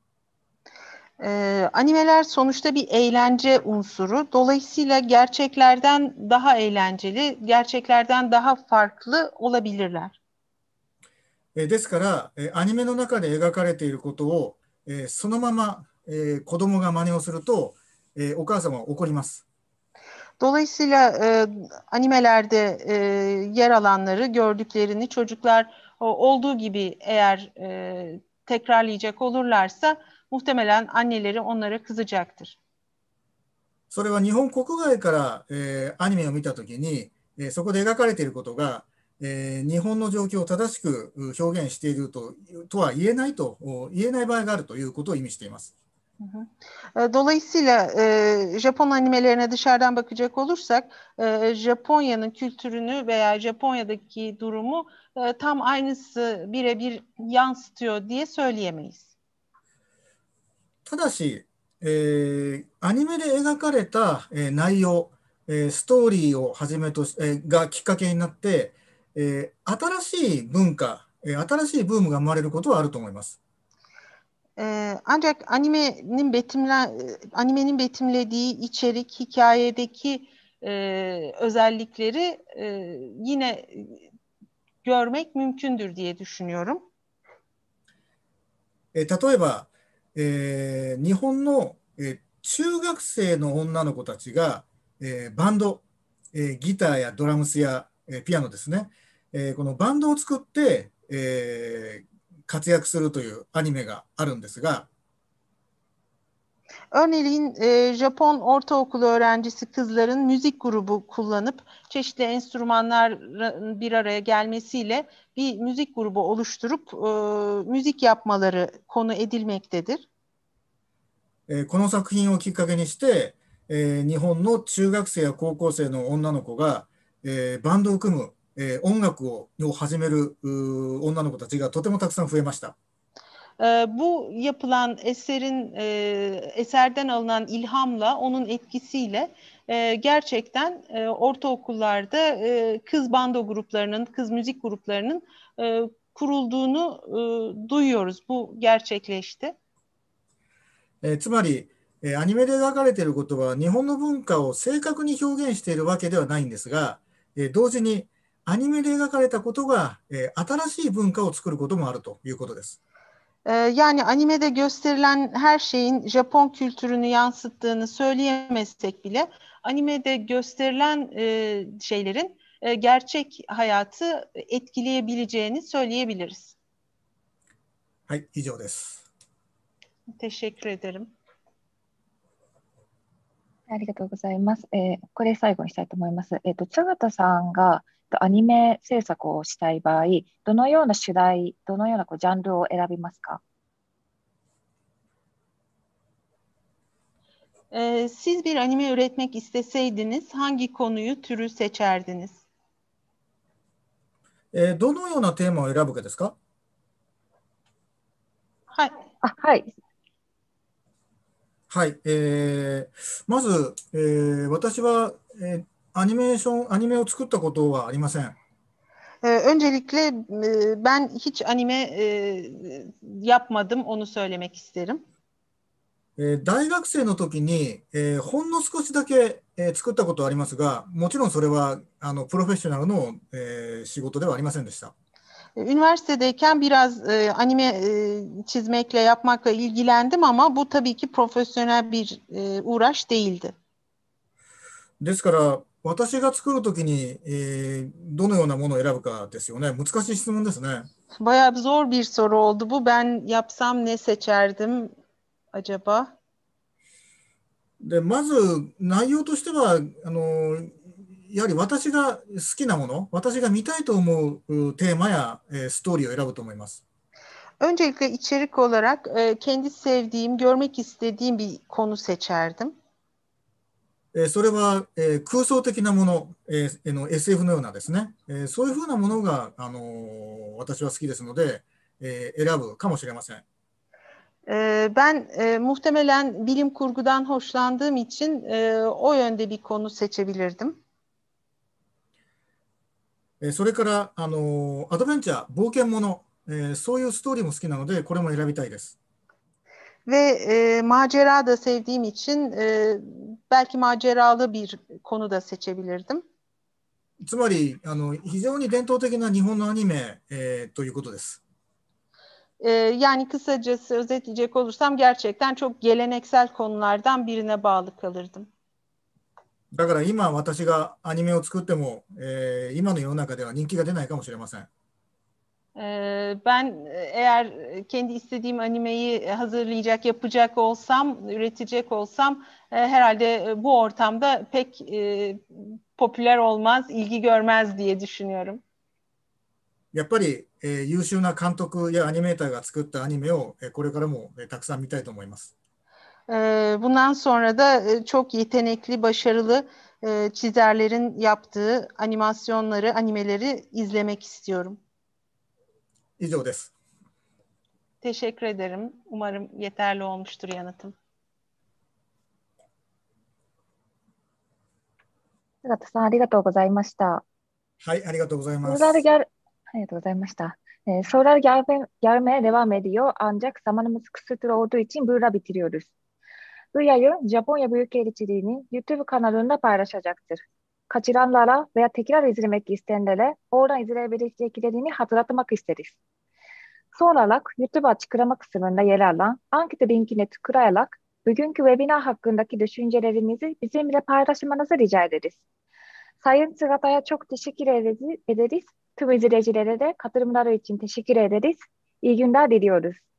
Ee, e, e, e, animeler sonuçta bir eğlence unsuru. Dolayısıyla gerçeklerden daha eğlenceli, gerçeklerden daha farklı olabilirler. えですから、えアニメの中で描かれていることを、えそのまま、え子供が真似をすると、えお母様は怒ります。Dolayısıyla e, animelerde e, yer alanları gördüklerini çocuklar o, olduğu gibi eğer e, tekrarlayacak olurlarsa muhtemelen anneleri onlara kızacaktır. それは日本国外から、えー、アニメを見たときに、えー、そこで描かれていることがえー、日本の状況を正しく表現しているととは言えないと言えない場合があるということを意味しています。Dolayısıyla e, e, Japon animelerine dışarıdan bakacak olursak e, Japonya'nın kültürünü veya Japonya'daki durumu tam aynısı birebir yansıtıyor diye söyleyemeyiz. ただし、えー、アニメで描かれた、えー、内容、えー、ストーリーをはじめとし、えー、がきっかけになって、えー、新しい文化、えー、新しいブームが生まれることはあると思います。Ancak animenin betimlen animenin betimlediği içerik hikayedeki e, özellikleri e, yine görmek mümkündür diye düşünüyorum. E, 例えば、えー、日本の、えー、中学生の女の子たちが、えー、バンド、えー、ギターやドラムスやえピアノですね、えこのバンドを作って、え活躍するというアニメがあるんですが、Örneğin e, Japon ortaokulu öğrencisi kızların müzik grubu kullanıp çeşitli enstrümanlar e, bir araya gelmesiyle bir müzik grubu oluşturup e, müzik yapmaları konu edilmektedir. E, この作品をきっかけにして、えー、日本の中学生や高校生の女の子がえー、バンドを組む、えー、音楽をを始める女の子たちがとてもたくさん増えました。bu yapılan eserin e, eserden alınan ilhamla onun etkisiyle e, gerçekten e, ortaokullarda e, kız bando gruplarının kız müzik gruplarının kurulduğunu duyuyoruz. Bu gerçekleşti. E, つまり、えー、アニメで描かれていることは日本の文化を正確に表現しているわけではないんですが、えー、同時にアニメで描かれたことが、えー、新しい文化を作ることもあるということです。Yani animede gösterilen her şeyin Japon kültürünü yansıttığını söyleyemezsek bile animede gösterilen e, şeylerin e, gerçek hayatı etkileyebileceğini söyleyebiliriz. Hayır, Teşekkür ederim. ありがとうございます。えー、これ最後にしたいと思います。えっ、ー、と、茶田さんがアニメ制作をしたい場合、どのような主題、どのようなこうジャンルを選びますかえー、siz bir anime üretmek isteseydiniz hangi konuyu, türü seçerdiniz? えー、どのようなテーマを選ぶかですかはい。あはい。はい、えー、まず、えー、私は、えー、アニメーション、アニメを作ったことはありません。Öncelikle ben hiç anime yapmadım onu söylemek isterim. 大学生の時に、えー、ほんの少しだけ、えー、作ったことはありますが、もちろんそれはあのプロフェッショナルの、え仕事ではありませんでした。Üniversitedeyken biraz e, anime e, çizmekle, yapmakla ilgilendim ama bu tabii ki profesyonel bir e, uğraş değildi. ですから、私が作るときに、えー、どのようなものを選ぶかですよね。難しい質問ですね。Bayağı e, zor bir soru oldu bu. Ben yapsam ne seçerdim acaba? De, でまず内容としてはあのやはり私が好きなもの、私が見たいと思うテーマやストーリーを選ぶと思います。Öncelikle içerik olarak e, kendi sevdiğim, görmek istediğim bir konu seçerdim. それは空想的なもの、SF e, e, のようなですね、そういうふうなものがあの私は好きですので、選ぶかもしれません。Ben e, muhtemelen bilim kurgudan hoşlandığım için e, o yönde bir konu seçebilirdim. えそれから、あのアドベンチャー、冒険もの、えそういうストーリーも好きなので、これも選びたいです。Ve e, macera da sevdiğim için e, belki maceralı bir konu da seçebilirdim. つまりあの非常に伝統的な日本のアニメ、えー、ということです。E, yani kısacası özetleyecek olursam gerçekten çok geleneksel konulardan birine bağlı kalırdım. だから今私がアニメを作っても、えー、今の世の中では人気が出ないかもしれません。Ben eğer kendi istediğim animeyi hazırlayacak, yapacak olsam, üretecek olsam e, herhalde e, bu ortamda pek e, popüler olmaz, ilgi görmez diye düşünüyorum. やっぱり、えー、優秀な監督やアニメーターが作ったアニメを、えー、これからも、えー、たくさん見たいと思います。Bundan sonra da çok yetenekli, başarılı çizerlerin yaptığı animasyonları, animeleri izlemek istiyorum. Teşekkür ederim. Umarım yeterli olmuştur yanıtım. yanıtım. 永田さん、ありがとうございました。はい、ありがとうございます。ソーラルギャルありがとうございました。えー、ソーラルギャルメギャルメレバメディオアンジャクサマナムスクストロートイチンブーラビティリオルス。bu Rüyayı Japonya Büyükelçiliği'nin YouTube kanalında paylaşacaktır. Kaçıranlara veya tekrar izlemek isteyenlere oradan izleyebileceklerini hatırlatmak isteriz. Son olarak YouTube açıklama kısmında yer alan anket linkine tıklayarak bugünkü webinar hakkındaki düşüncelerinizi bizimle paylaşmanızı rica ederiz. Sayın Sıratay'a çok teşekkür ederiz. Tüm izleyicilere de katılımları için teşekkür ederiz. İyi günler diliyoruz.